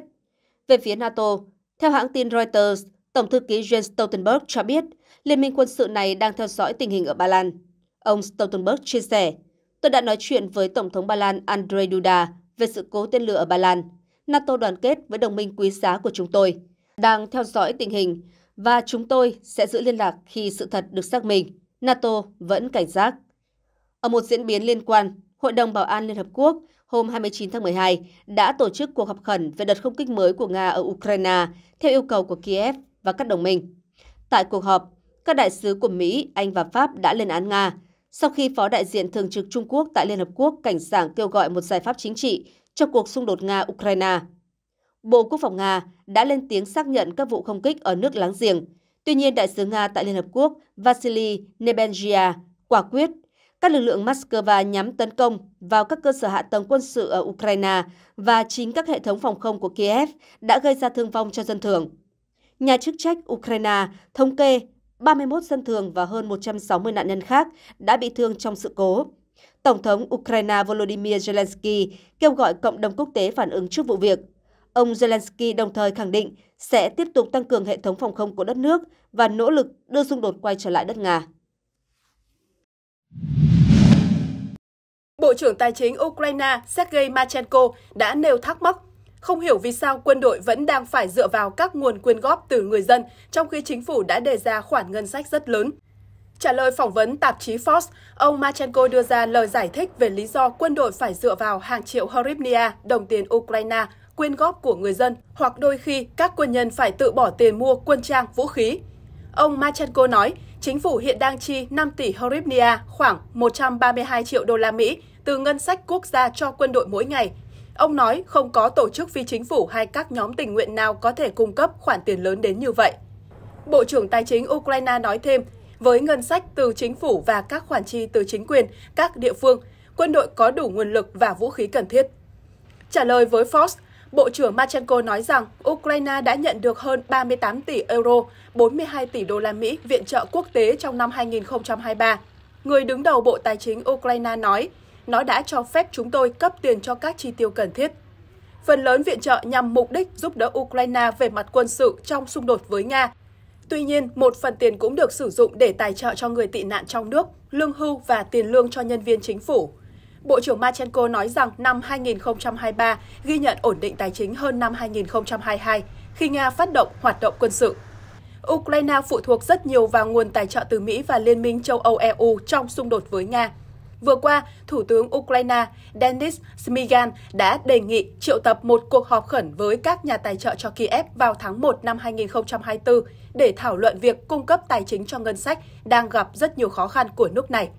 Về phía NATO, theo hãng tin Reuters, Tổng thư ký Jens Stoltenberg cho biết Liên minh quân sự này đang theo dõi tình hình ở Ba Lan. Ông Stoltenberg chia sẻ, Tôi đã nói chuyện với Tổng thống Ba Lan Andrzej Duda về sự cố tên lửa ở Ba Lan. NATO đoàn kết với đồng minh quý giá của chúng tôi. Đang theo dõi tình hình và chúng tôi sẽ giữ liên lạc khi sự thật được xác minh. NATO vẫn cảnh giác. Ở một diễn biến liên quan, Hội đồng Bảo an Liên Hợp Quốc hôm 29 tháng 12 đã tổ chức cuộc họp khẩn về đợt không kích mới của Nga ở Ukraine theo yêu cầu của Kiev và các đồng minh. Tại cuộc họp, các đại sứ của Mỹ, Anh và Pháp đã lên án Nga sau khi phó đại diện thường trực Trung Quốc tại Liên Hợp Quốc cảnh sảng kêu gọi một giải pháp chính trị cho cuộc xung đột Nga-Ukraine. Bộ Quốc phòng Nga đã lên tiếng xác nhận các vụ không kích ở nước láng giềng. Tuy nhiên, Đại sứ Nga tại Liên Hợp Quốc Vasily Nebenjia quả quyết các lực lượng Moscow nhắm tấn công vào các cơ sở hạ tầng quân sự ở Ukraine và chính các hệ thống phòng không của Kiev đã gây ra thương vong cho dân thường. Nhà chức trách Ukraine thống kê 31 dân thường và hơn 160 nạn nhân khác đã bị thương trong sự cố. Tổng thống Ukraine Volodymyr Zelensky kêu gọi cộng đồng quốc tế phản ứng trước vụ việc. Ông Zelensky đồng thời khẳng định sẽ tiếp tục tăng cường hệ thống phòng không của đất nước và nỗ lực đưa xung đột quay trở lại đất Nga. Bộ trưởng Tài chính Ukraine Sergei Machenko đã nêu thắc mắc không hiểu vì sao quân đội vẫn đang phải dựa vào các nguồn quyên góp từ người dân, trong khi chính phủ đã đề ra khoản ngân sách rất lớn. Trả lời phỏng vấn tạp chí Forbes, ông Machenko đưa ra lời giải thích về lý do quân đội phải dựa vào hàng triệu hryvnia, đồng tiền Ukraine, quyên góp của người dân hoặc đôi khi các quân nhân phải tự bỏ tiền mua quân trang, vũ khí. Ông Machenko nói, chính phủ hiện đang chi 5 tỷ hryvnia, khoảng 132 triệu đô la Mỹ từ ngân sách quốc gia cho quân đội mỗi ngày. Ông nói không có tổ chức phi chính phủ hay các nhóm tình nguyện nào có thể cung cấp khoản tiền lớn đến như vậy. Bộ trưởng Tài chính Ukraine nói thêm, với ngân sách từ chính phủ và các khoản chi từ chính quyền, các địa phương, quân đội có đủ nguồn lực và vũ khí cần thiết. Trả lời với Fox, Bộ trưởng Machenko nói rằng Ukraine đã nhận được hơn 38 tỷ euro, 42 tỷ đô la Mỹ viện trợ quốc tế trong năm 2023. Người đứng đầu Bộ Tài chính Ukraine nói, nó đã cho phép chúng tôi cấp tiền cho các chi tiêu cần thiết. Phần lớn viện trợ nhằm mục đích giúp đỡ Ukraine về mặt quân sự trong xung đột với Nga. Tuy nhiên, một phần tiền cũng được sử dụng để tài trợ cho người tị nạn trong nước, lương hưu và tiền lương cho nhân viên chính phủ. Bộ trưởng Machenko nói rằng năm 2023 ghi nhận ổn định tài chính hơn năm 2022 khi Nga phát động hoạt động quân sự. Ukraine phụ thuộc rất nhiều vào nguồn tài trợ từ Mỹ và Liên minh châu Âu EU trong xung đột với Nga. Vừa qua, Thủ tướng Ukraine Denis Smigan đã đề nghị triệu tập một cuộc họp khẩn với các nhà tài trợ cho Kiev vào tháng 1 năm 2024 để thảo luận việc cung cấp tài chính cho ngân sách đang gặp rất nhiều khó khăn của nước này.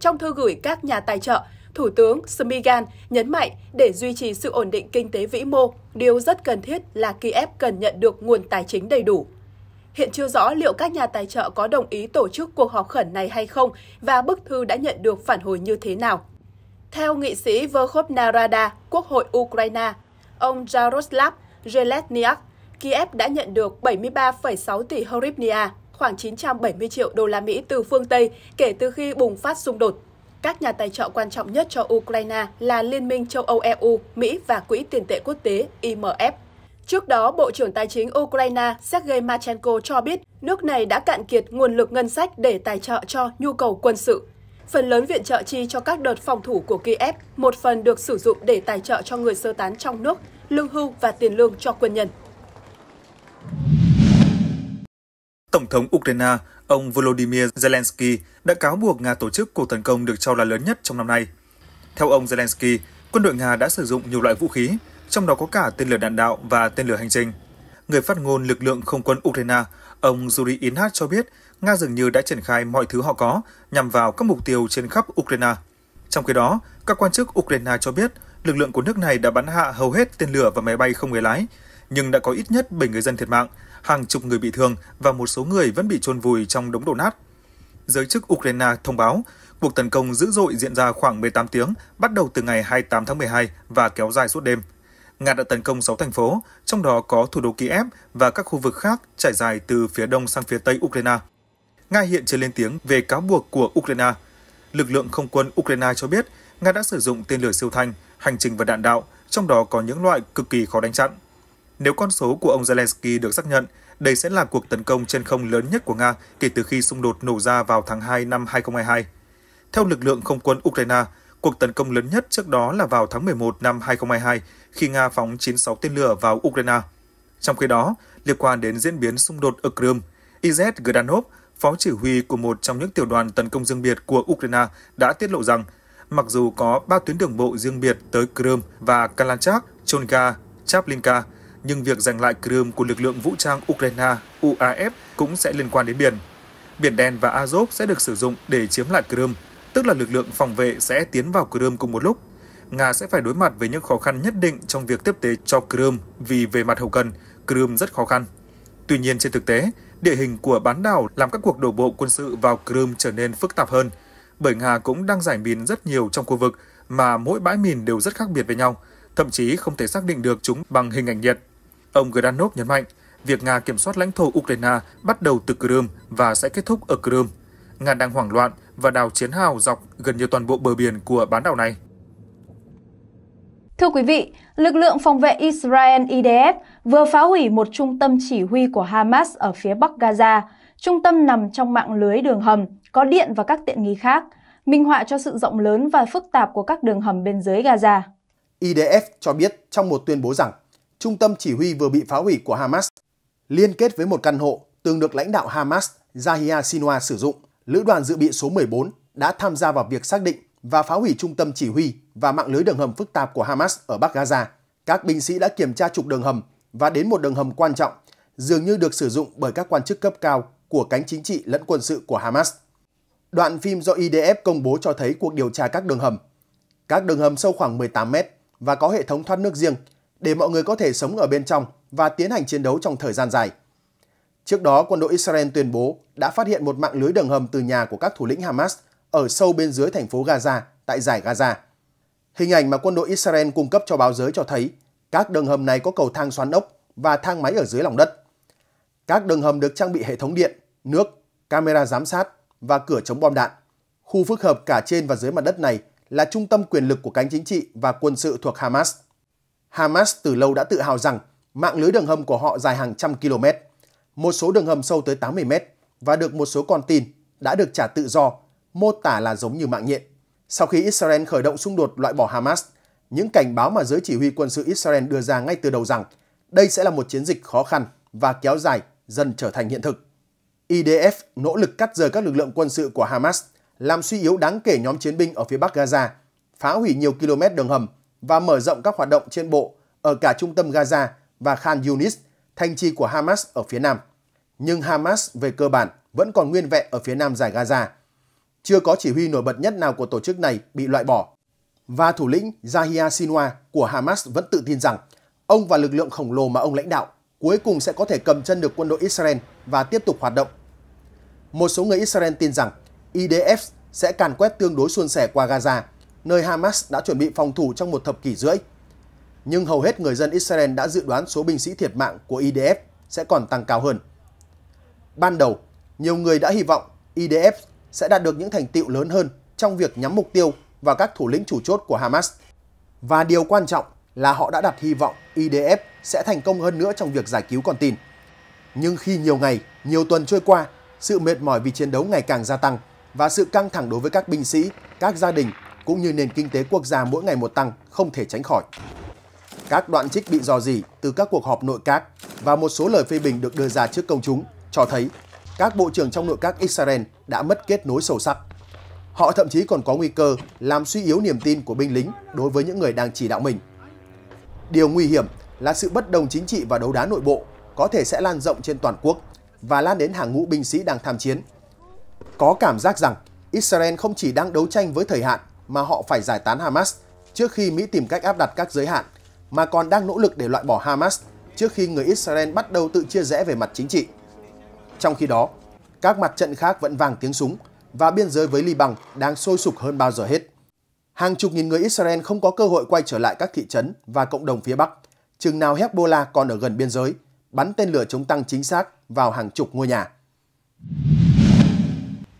Trong thư gửi các nhà tài trợ, Thủ tướng Smigan nhấn mạnh để duy trì sự ổn định kinh tế vĩ mô, điều rất cần thiết là Kiev cần nhận được nguồn tài chính đầy đủ. Hiện chưa rõ liệu các nhà tài trợ có đồng ý tổ chức cuộc họp khẩn này hay không và bức thư đã nhận được phản hồi như thế nào. Theo nghị sĩ Verkhovna Rada, Quốc hội Ukraine, ông Jaroslav Zelensnyak, Kiev đã nhận được 73,6 tỷ hryvnia, khoảng 970 triệu đô la Mỹ từ phương Tây kể từ khi bùng phát xung đột các nhà tài trợ quan trọng nhất cho Ukraine là Liên minh châu Âu EU, Mỹ và Quỹ tiền tệ quốc tế IMF. Trước đó, Bộ trưởng Tài chính Ukraine Sergei Machenko cho biết nước này đã cạn kiệt nguồn lực ngân sách để tài trợ cho nhu cầu quân sự. Phần lớn viện trợ chi cho các đợt phòng thủ của Kiev, một phần được sử dụng để tài trợ cho người sơ tán trong nước, lương hưu và tiền lương cho quân nhân. Tổng thống Ukraine ông Volodymyr Zelensky đã cáo buộc Nga tổ chức cuộc tấn công được cho là lớn nhất trong năm nay. Theo ông Zelensky, quân đội Nga đã sử dụng nhiều loại vũ khí, trong đó có cả tên lửa đạn đạo và tên lửa hành trình. Người phát ngôn lực lượng không quân Ukraine, ông Yuri Inhat cho biết Nga dường như đã triển khai mọi thứ họ có nhằm vào các mục tiêu trên khắp Ukraine. Trong khi đó, các quan chức Ukraine cho biết lực lượng của nước này đã bắn hạ hầu hết tên lửa và máy bay không người lái, nhưng đã có ít nhất 7 người dân thiệt mạng hàng chục người bị thương và một số người vẫn bị chôn vùi trong đống đổ nát. Giới chức Ukraine thông báo, cuộc tấn công dữ dội diễn ra khoảng 18 tiếng, bắt đầu từ ngày 28 tháng 12 và kéo dài suốt đêm. Nga đã tấn công 6 thành phố, trong đó có thủ đô Kiev và các khu vực khác trải dài từ phía đông sang phía tây Ukraine. Nga hiện chưa lên tiếng về cáo buộc của Ukraine. Lực lượng không quân Ukraine cho biết Nga đã sử dụng tên lửa siêu thanh, hành trình và đạn đạo, trong đó có những loại cực kỳ khó đánh chặn. Nếu con số của ông Zelensky được xác nhận, đây sẽ là cuộc tấn công trên không lớn nhất của Nga kể từ khi xung đột nổ ra vào tháng 2 năm 2022. Theo lực lượng không quân Ukraine, cuộc tấn công lớn nhất trước đó là vào tháng 11 năm 2022 khi Nga phóng 96 tên lửa vào Ukraine. Trong khi đó, liên quan đến diễn biến xung đột ở Crimea, Iz Gdanov, phó chỉ huy của một trong những tiểu đoàn tấn công riêng biệt của Ukraine đã tiết lộ rằng mặc dù có ba tuyến đường bộ riêng biệt tới Crimea và Kalanchak, Chonga, Chaplinka, nhưng việc giành lại Crimea của lực lượng vũ trang Ukraine UAF cũng sẽ liên quan đến biển. Biển Đen và Azov sẽ được sử dụng để chiếm lại Crimea, tức là lực lượng phòng vệ sẽ tiến vào Crimea cùng một lúc. Nga sẽ phải đối mặt với những khó khăn nhất định trong việc tiếp tế cho Crimea vì về mặt hậu cần, Crimea rất khó khăn. Tuy nhiên trên thực tế, địa hình của bán đảo làm các cuộc đổ bộ quân sự vào Crimea trở nên phức tạp hơn, bởi Nga cũng đang giải mìn rất nhiều trong khu vực mà mỗi bãi mìn đều rất khác biệt với nhau, thậm chí không thể xác định được chúng bằng hình ảnh nhiệt. Ông Granov nhấn mạnh, việc Nga kiểm soát lãnh thổ Ukraine bắt đầu từ Crimea và sẽ kết thúc ở Crimea. Nga đang hoảng loạn và đào chiến hào dọc gần như toàn bộ bờ biển của bán đảo này. Thưa quý vị, lực lượng phòng vệ Israel IDF vừa phá hủy một trung tâm chỉ huy của Hamas ở phía bắc Gaza. Trung tâm nằm trong mạng lưới đường hầm, có điện và các tiện nghi khác, minh họa cho sự rộng lớn và phức tạp của các đường hầm bên dưới Gaza. IDF cho biết trong một tuyên bố rằng trung tâm chỉ huy vừa bị phá hủy của Hamas, liên kết với một căn hộ từng được lãnh đạo Hamas Zahia Sinwa sử dụng. Lữ đoàn dự bị số 14 đã tham gia vào việc xác định và phá hủy trung tâm chỉ huy và mạng lưới đường hầm phức tạp của Hamas ở Bắc Gaza. Các binh sĩ đã kiểm tra trục đường hầm và đến một đường hầm quan trọng, dường như được sử dụng bởi các quan chức cấp cao của cánh chính trị lẫn quân sự của Hamas. Đoạn phim do IDF công bố cho thấy cuộc điều tra các đường hầm. Các đường hầm sâu khoảng 18 mét và có hệ thống thoát nước riêng để mọi người có thể sống ở bên trong và tiến hành chiến đấu trong thời gian dài. Trước đó, quân đội Israel tuyên bố đã phát hiện một mạng lưới đường hầm từ nhà của các thủ lĩnh Hamas ở sâu bên dưới thành phố Gaza, tại giải Gaza. Hình ảnh mà quân đội Israel cung cấp cho báo giới cho thấy các đường hầm này có cầu thang xoắn ốc và thang máy ở dưới lòng đất. Các đường hầm được trang bị hệ thống điện, nước, camera giám sát và cửa chống bom đạn. Khu phức hợp cả trên và dưới mặt đất này là trung tâm quyền lực của cánh chính trị và quân sự thuộc Hamas. Hamas từ lâu đã tự hào rằng mạng lưới đường hầm của họ dài hàng trăm km, một số đường hầm sâu tới 80 mét và được một số con tin đã được trả tự do, mô tả là giống như mạng nhện. Sau khi Israel khởi động xung đột loại bỏ Hamas, những cảnh báo mà giới chỉ huy quân sự Israel đưa ra ngay từ đầu rằng đây sẽ là một chiến dịch khó khăn và kéo dài dần trở thành hiện thực. IDF nỗ lực cắt rời các lực lượng quân sự của Hamas, làm suy yếu đáng kể nhóm chiến binh ở phía bắc Gaza, phá hủy nhiều km đường hầm và mở rộng các hoạt động trên bộ ở cả trung tâm Gaza và Khan Yunis, thành trì của Hamas ở phía nam. Nhưng Hamas về cơ bản vẫn còn nguyên vẹn ở phía nam giải Gaza. Chưa có chỉ huy nổi bật nhất nào của tổ chức này bị loại bỏ. Và thủ lĩnh Yahya Sinwa của Hamas vẫn tự tin rằng ông và lực lượng khổng lồ mà ông lãnh đạo cuối cùng sẽ có thể cầm chân được quân đội Israel và tiếp tục hoạt động. Một số người Israel tin rằng IDF sẽ càn quét tương đối suôn sẻ qua Gaza nơi Hamas đã chuẩn bị phòng thủ trong một thập kỷ rưỡi. Nhưng hầu hết người dân Israel đã dự đoán số binh sĩ thiệt mạng của IDF sẽ còn tăng cao hơn. Ban đầu, nhiều người đã hy vọng IDF sẽ đạt được những thành tựu lớn hơn trong việc nhắm mục tiêu vào các thủ lĩnh chủ chốt của Hamas. Và điều quan trọng là họ đã đặt hy vọng IDF sẽ thành công hơn nữa trong việc giải cứu con tin. Nhưng khi nhiều ngày, nhiều tuần trôi qua, sự mệt mỏi vì chiến đấu ngày càng gia tăng và sự căng thẳng đối với các binh sĩ, các gia đình cũng như nền kinh tế quốc gia mỗi ngày một tăng không thể tránh khỏi. Các đoạn trích bị dò dỉ từ các cuộc họp nội các và một số lời phê bình được đưa ra trước công chúng cho thấy các bộ trưởng trong nội các Israel đã mất kết nối sâu sắc. Họ thậm chí còn có nguy cơ làm suy yếu niềm tin của binh lính đối với những người đang chỉ đạo mình. Điều nguy hiểm là sự bất đồng chính trị và đấu đá nội bộ có thể sẽ lan rộng trên toàn quốc và lan đến hàng ngũ binh sĩ đang tham chiến. Có cảm giác rằng Israel không chỉ đang đấu tranh với thời hạn mà họ phải giải tán Hamas trước khi Mỹ tìm cách áp đặt các giới hạn, mà còn đang nỗ lực để loại bỏ Hamas trước khi người Israel bắt đầu tự chia rẽ về mặt chính trị. Trong khi đó, các mặt trận khác vẫn vang tiếng súng và biên giới với Liban đang sôi sục hơn bao giờ hết. Hàng chục nghìn người Israel không có cơ hội quay trở lại các thị trấn và cộng đồng phía Bắc, chừng nào Hezbollah còn ở gần biên giới, bắn tên lửa chống tăng chính xác vào hàng chục ngôi nhà.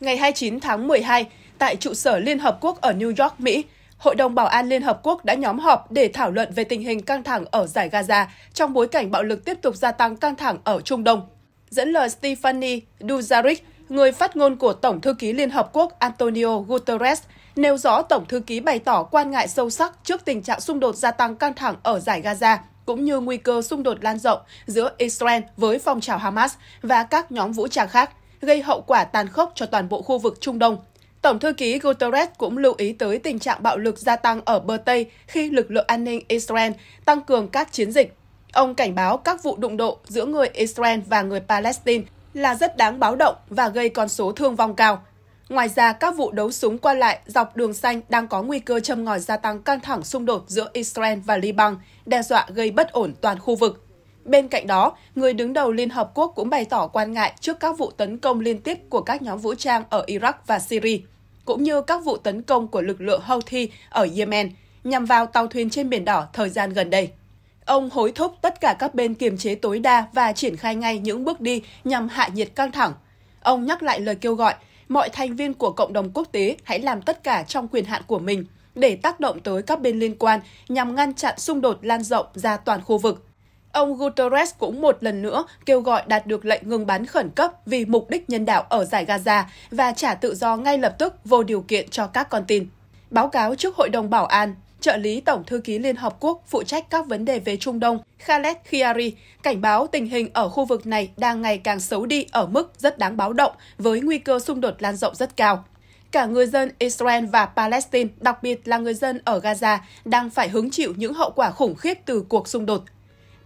Ngày 29 tháng 12, tại trụ sở Liên Hợp Quốc ở New York, Mỹ, Hội đồng Bảo an Liên Hợp Quốc đã nhóm họp để thảo luận về tình hình căng thẳng ở giải Gaza trong bối cảnh bạo lực tiếp tục gia tăng căng thẳng ở Trung Đông. Dẫn lời Stephanie Duzaric, người phát ngôn của Tổng thư ký Liên Hợp Quốc Antonio Guterres, nêu rõ Tổng thư ký bày tỏ quan ngại sâu sắc trước tình trạng xung đột gia tăng căng thẳng ở giải Gaza, cũng như nguy cơ xung đột lan rộng giữa Israel với phong trào Hamas và các nhóm vũ trang khác, gây hậu quả tàn khốc cho toàn bộ khu vực Trung Đông – Tổng thư ký Guterres cũng lưu ý tới tình trạng bạo lực gia tăng ở bờ Tây khi lực lượng an ninh Israel tăng cường các chiến dịch. Ông cảnh báo các vụ đụng độ giữa người Israel và người Palestine là rất đáng báo động và gây con số thương vong cao. Ngoài ra, các vụ đấu súng qua lại dọc đường xanh đang có nguy cơ châm ngòi gia tăng căng thẳng xung đột giữa Israel và Liban, đe dọa gây bất ổn toàn khu vực. Bên cạnh đó, người đứng đầu Liên Hợp Quốc cũng bày tỏ quan ngại trước các vụ tấn công liên tiếp của các nhóm vũ trang ở Iraq và Syria, cũng như các vụ tấn công của lực lượng Houthi ở Yemen nhằm vào tàu thuyền trên Biển Đỏ thời gian gần đây. Ông hối thúc tất cả các bên kiềm chế tối đa và triển khai ngay những bước đi nhằm hạ nhiệt căng thẳng. Ông nhắc lại lời kêu gọi, mọi thành viên của cộng đồng quốc tế hãy làm tất cả trong quyền hạn của mình để tác động tới các bên liên quan nhằm ngăn chặn xung đột lan rộng ra toàn khu vực Ông Guterres cũng một lần nữa kêu gọi đạt được lệnh ngừng bắn khẩn cấp vì mục đích nhân đạo ở giải Gaza và trả tự do ngay lập tức vô điều kiện cho các con tin. Báo cáo trước Hội đồng Bảo an, trợ lý Tổng thư ký Liên Hợp Quốc phụ trách các vấn đề về Trung Đông Khaled Khiari cảnh báo tình hình ở khu vực này đang ngày càng xấu đi ở mức rất đáng báo động với nguy cơ xung đột lan rộng rất cao. Cả người dân Israel và Palestine, đặc biệt là người dân ở Gaza, đang phải hứng chịu những hậu quả khủng khiếp từ cuộc xung đột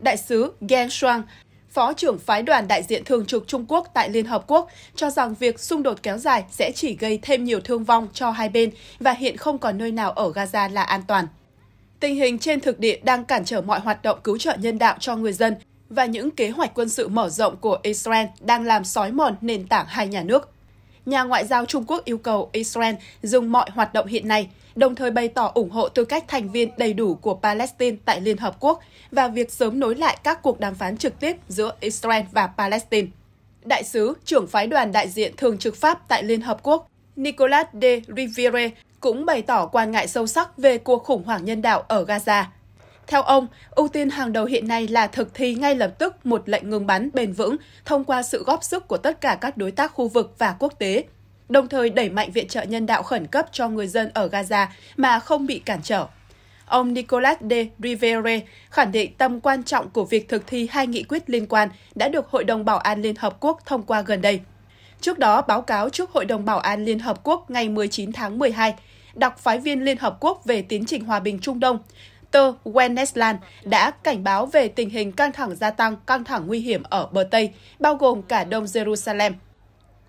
Đại sứ Geng Shuang, Phó trưởng phái đoàn đại diện thường trực Trung Quốc tại Liên Hợp Quốc, cho rằng việc xung đột kéo dài sẽ chỉ gây thêm nhiều thương vong cho hai bên và hiện không còn nơi nào ở Gaza là an toàn. Tình hình trên thực địa đang cản trở mọi hoạt động cứu trợ nhân đạo cho người dân và những kế hoạch quân sự mở rộng của Israel đang làm sói mòn nền tảng hai nhà nước. Nhà ngoại giao Trung Quốc yêu cầu Israel dừng mọi hoạt động hiện nay – đồng thời bày tỏ ủng hộ tư cách thành viên đầy đủ của Palestine tại Liên Hợp Quốc và việc sớm nối lại các cuộc đàm phán trực tiếp giữa Israel và Palestine. Đại sứ, trưởng phái đoàn đại diện thường trực Pháp tại Liên Hợp Quốc, Nicolas de Riviere cũng bày tỏ quan ngại sâu sắc về cuộc khủng hoảng nhân đạo ở Gaza. Theo ông, ưu tiên hàng đầu hiện nay là thực thi ngay lập tức một lệnh ngừng bắn bền vững thông qua sự góp sức của tất cả các đối tác khu vực và quốc tế, đồng thời đẩy mạnh viện trợ nhân đạo khẩn cấp cho người dân ở Gaza mà không bị cản trở. Ông Nicolas de Rivere khẳng định tầm quan trọng của việc thực thi hai nghị quyết liên quan đã được Hội đồng Bảo an Liên Hợp Quốc thông qua gần đây. Trước đó, báo cáo trước Hội đồng Bảo an Liên Hợp Quốc ngày 19 tháng 12, đặc phái viên Liên Hợp Quốc về tiến trình hòa bình Trung Đông, tơ Wennesland đã cảnh báo về tình hình căng thẳng gia tăng, căng thẳng nguy hiểm ở bờ Tây, bao gồm cả Đông Jerusalem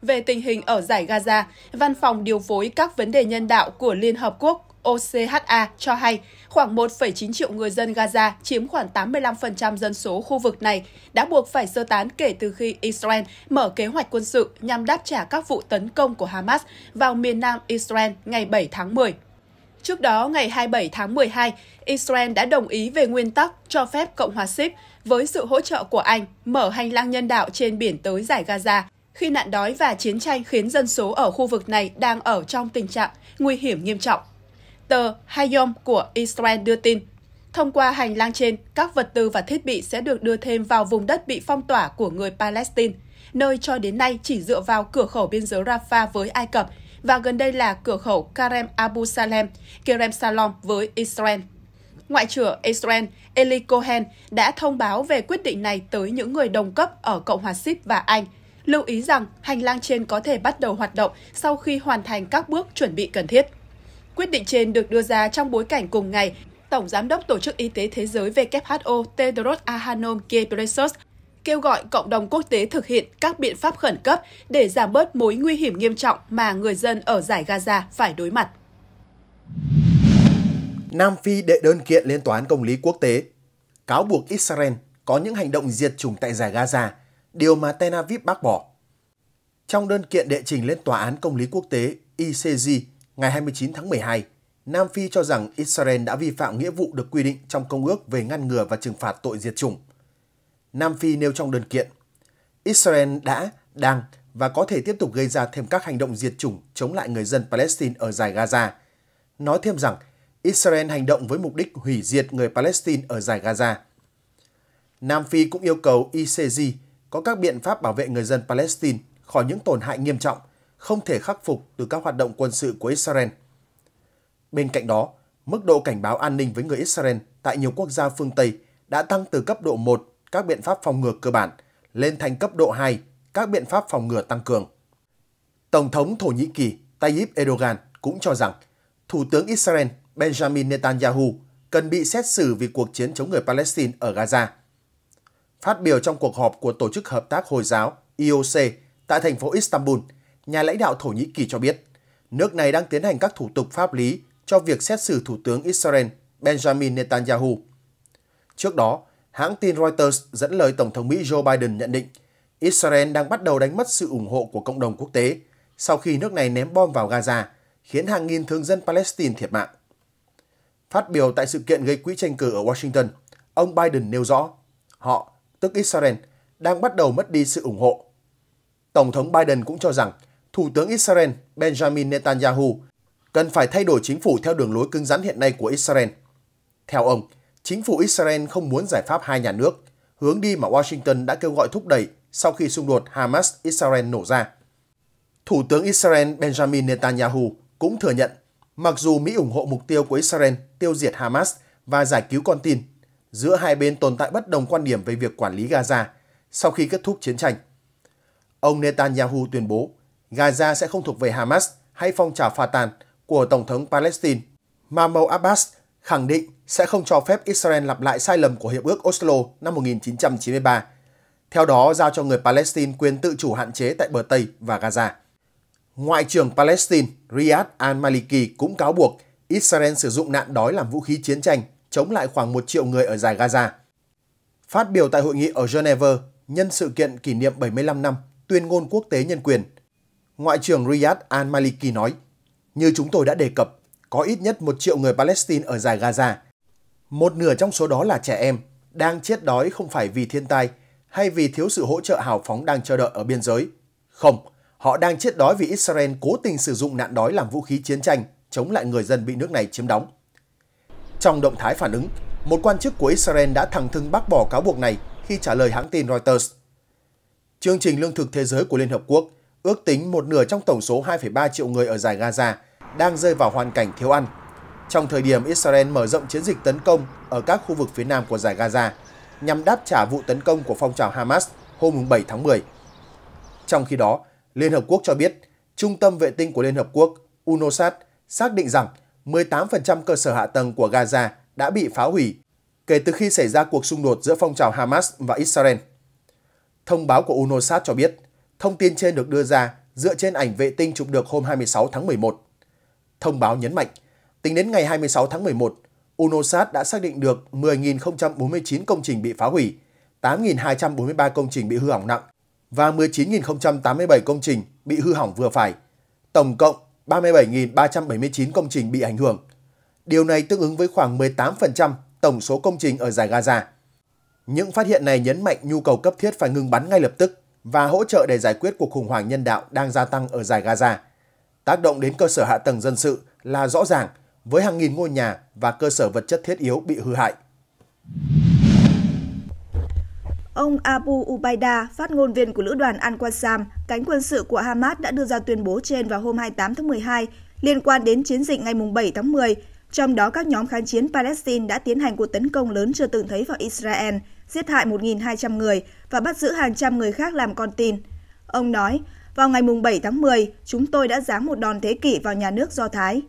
về tình hình ở giải Gaza, Văn phòng điều phối các vấn đề nhân đạo của Liên Hợp Quốc OCHA cho hay khoảng 1,9 triệu người dân Gaza chiếm khoảng 85% dân số khu vực này đã buộc phải sơ tán kể từ khi Israel mở kế hoạch quân sự nhằm đáp trả các vụ tấn công của Hamas vào miền nam Israel ngày 7 tháng 10. Trước đó, ngày 27 tháng 12, Israel đã đồng ý về nguyên tắc cho phép Cộng hòa Sip với sự hỗ trợ của Anh mở hành lang nhân đạo trên biển tới giải Gaza khi nạn đói và chiến tranh khiến dân số ở khu vực này đang ở trong tình trạng nguy hiểm nghiêm trọng. Tờ Hayom của Israel đưa tin, thông qua hành lang trên, các vật tư và thiết bị sẽ được đưa thêm vào vùng đất bị phong tỏa của người Palestine, nơi cho đến nay chỉ dựa vào cửa khẩu biên giới Rafah với Ai Cập và gần đây là cửa khẩu Karem Abu Salem, Kerem Salom với Israel. Ngoại trưởng Israel Eli Cohen đã thông báo về quyết định này tới những người đồng cấp ở Cộng hòa Ship và Anh – Lưu ý rằng hành lang trên có thể bắt đầu hoạt động sau khi hoàn thành các bước chuẩn bị cần thiết. Quyết định trên được đưa ra trong bối cảnh cùng ngày, Tổng Giám đốc Tổ chức Y tế Thế giới WHO Tedros Adhanom Ghebreyesus kêu gọi cộng đồng quốc tế thực hiện các biện pháp khẩn cấp để giảm bớt mối nguy hiểm nghiêm trọng mà người dân ở giải Gaza phải đối mặt. Nam Phi đệ đơn kiện lên Tòa án Công lý Quốc tế, cáo buộc Israel có những hành động diệt chủng tại giải Gaza – điều mà Tel Aviv bác bỏ. Trong đơn kiện đệ trình lên Tòa án Công lý Quốc tế ICJ ngày 29 tháng 12, Nam Phi cho rằng Israel đã vi phạm nghĩa vụ được quy định trong Công ước về ngăn ngừa và trừng phạt tội diệt chủng. Nam Phi nêu trong đơn kiện, Israel đã, đang và có thể tiếp tục gây ra thêm các hành động diệt chủng chống lại người dân Palestine ở giải Gaza. Nói thêm rằng, Israel hành động với mục đích hủy diệt người Palestine ở giải Gaza. Nam Phi cũng yêu cầu ICJ có các biện pháp bảo vệ người dân Palestine khỏi những tổn hại nghiêm trọng, không thể khắc phục từ các hoạt động quân sự của Israel. Bên cạnh đó, mức độ cảnh báo an ninh với người Israel tại nhiều quốc gia phương Tây đã tăng từ cấp độ 1 các biện pháp phòng ngừa cơ bản lên thành cấp độ 2 các biện pháp phòng ngừa tăng cường. Tổng thống Thổ Nhĩ Kỳ Tayyip Erdogan cũng cho rằng Thủ tướng Israel Benjamin Netanyahu cần bị xét xử vì cuộc chiến chống người Palestine ở Gaza – Phát biểu trong cuộc họp của Tổ chức Hợp tác Hồi giáo IOC tại thành phố Istanbul, nhà lãnh đạo Thổ Nhĩ Kỳ cho biết, nước này đang tiến hành các thủ tục pháp lý cho việc xét xử Thủ tướng Israel Benjamin Netanyahu. Trước đó, hãng tin Reuters dẫn lời Tổng thống Mỹ Joe Biden nhận định Israel đang bắt đầu đánh mất sự ủng hộ của cộng đồng quốc tế sau khi nước này ném bom vào Gaza, khiến hàng nghìn thương dân Palestine thiệt mạng. Phát biểu tại sự kiện gây quỹ tranh cử ở Washington, ông Biden nêu rõ, họ tức Israel, đang bắt đầu mất đi sự ủng hộ. Tổng thống Biden cũng cho rằng Thủ tướng Israel Benjamin Netanyahu cần phải thay đổi chính phủ theo đường lối cứng rắn hiện nay của Israel. Theo ông, chính phủ Israel không muốn giải pháp hai nhà nước, hướng đi mà Washington đã kêu gọi thúc đẩy sau khi xung đột Hamas-Israel nổ ra. Thủ tướng Israel Benjamin Netanyahu cũng thừa nhận, mặc dù Mỹ ủng hộ mục tiêu của Israel tiêu diệt Hamas và giải cứu con tin, giữa hai bên tồn tại bất đồng quan điểm về việc quản lý Gaza sau khi kết thúc chiến tranh. Ông Netanyahu tuyên bố Gaza sẽ không thuộc về Hamas hay phong trào Fatah của Tổng thống Palestine. Mahmoud Abbas khẳng định sẽ không cho phép Israel lặp lại sai lầm của Hiệp ước Oslo năm 1993, theo đó giao cho người Palestine quyền tự chủ hạn chế tại bờ Tây và Gaza. Ngoại trưởng Palestine Riyad al-Maliki cũng cáo buộc Israel sử dụng nạn đói làm vũ khí chiến tranh chống lại khoảng 1 triệu người ở giải Gaza. Phát biểu tại hội nghị ở Geneva nhân sự kiện kỷ niệm 75 năm tuyên ngôn quốc tế nhân quyền, Ngoại trưởng Riyad al-Maliki nói, như chúng tôi đã đề cập, có ít nhất 1 triệu người Palestine ở giải Gaza. Một nửa trong số đó là trẻ em, đang chết đói không phải vì thiên tai hay vì thiếu sự hỗ trợ hào phóng đang chờ đợi ở biên giới. Không, họ đang chết đói vì Israel cố tình sử dụng nạn đói làm vũ khí chiến tranh chống lại người dân bị nước này chiếm đóng. Trong động thái phản ứng, một quan chức của Israel đã thẳng thừng bác bỏ cáo buộc này khi trả lời hãng tin Reuters. Chương trình Lương thực Thế giới của Liên Hợp Quốc ước tính một nửa trong tổng số 2,3 triệu người ở giải Gaza đang rơi vào hoàn cảnh thiếu ăn. Trong thời điểm Israel mở rộng chiến dịch tấn công ở các khu vực phía nam của giải Gaza nhằm đáp trả vụ tấn công của phong trào Hamas hôm 7 tháng 10. Trong khi đó, Liên Hợp Quốc cho biết Trung tâm Vệ tinh của Liên Hợp Quốc UNOSAT xác định rằng 18% cơ sở hạ tầng của Gaza đã bị phá hủy kể từ khi xảy ra cuộc xung đột giữa phong trào Hamas và Israel. Thông báo của UNOSAT cho biết, thông tin trên được đưa ra dựa trên ảnh vệ tinh chụp được hôm 26 tháng 11. Thông báo nhấn mạnh, tính đến ngày 26 tháng 11, UNOSAT đã xác định được 10.049 công trình bị phá hủy, 8.243 công trình bị hư hỏng nặng và 19.087 công trình bị hư hỏng vừa phải. Tổng cộng 37.379 công trình bị ảnh hưởng. Điều này tương ứng với khoảng 18% tổng số công trình ở giải Gaza. Những phát hiện này nhấn mạnh nhu cầu cấp thiết phải ngừng bắn ngay lập tức và hỗ trợ để giải quyết cuộc khủng hoảng nhân đạo đang gia tăng ở giải Gaza. Tác động đến cơ sở hạ tầng dân sự là rõ ràng với hàng nghìn ngôi nhà và cơ sở vật chất thiết yếu bị hư hại. Ông Abu Ubaida, phát ngôn viên của lữ đoàn Al-Qassam, cánh quân sự của Hamas đã đưa ra tuyên bố trên vào hôm 28 tháng 12 liên quan đến chiến dịch ngày 7 tháng 10, trong đó các nhóm kháng chiến Palestine đã tiến hành cuộc tấn công lớn chưa từng thấy vào Israel, giết hại 1.200 người và bắt giữ hàng trăm người khác làm con tin. Ông nói, vào ngày 7 tháng 10, chúng tôi đã giáng một đòn thế kỷ vào nhà nước Do Thái.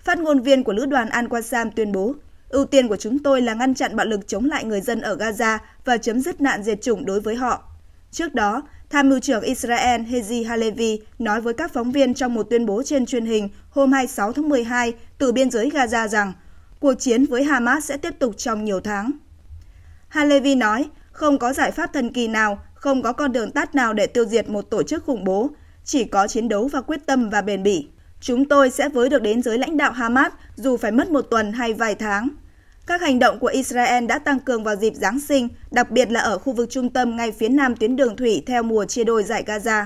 Phát ngôn viên của lữ đoàn Al-Qassam tuyên bố, Ưu tiên của chúng tôi là ngăn chặn bạo lực chống lại người dân ở Gaza và chấm dứt nạn diệt chủng đối với họ. Trước đó, Tham mưu trưởng Israel Hezi Halevi nói với các phóng viên trong một tuyên bố trên truyền hình hôm 26 tháng 12 từ biên giới Gaza rằng cuộc chiến với Hamas sẽ tiếp tục trong nhiều tháng. Halevi nói, không có giải pháp thần kỳ nào, không có con đường tắt nào để tiêu diệt một tổ chức khủng bố, chỉ có chiến đấu và quyết tâm và bền bỉ. Chúng tôi sẽ với được đến giới lãnh đạo Hamas dù phải mất một tuần hay vài tháng. Các hành động của Israel đã tăng cường vào dịp Giáng sinh, đặc biệt là ở khu vực trung tâm ngay phía nam tuyến đường thủy theo mùa chia đôi giải Gaza.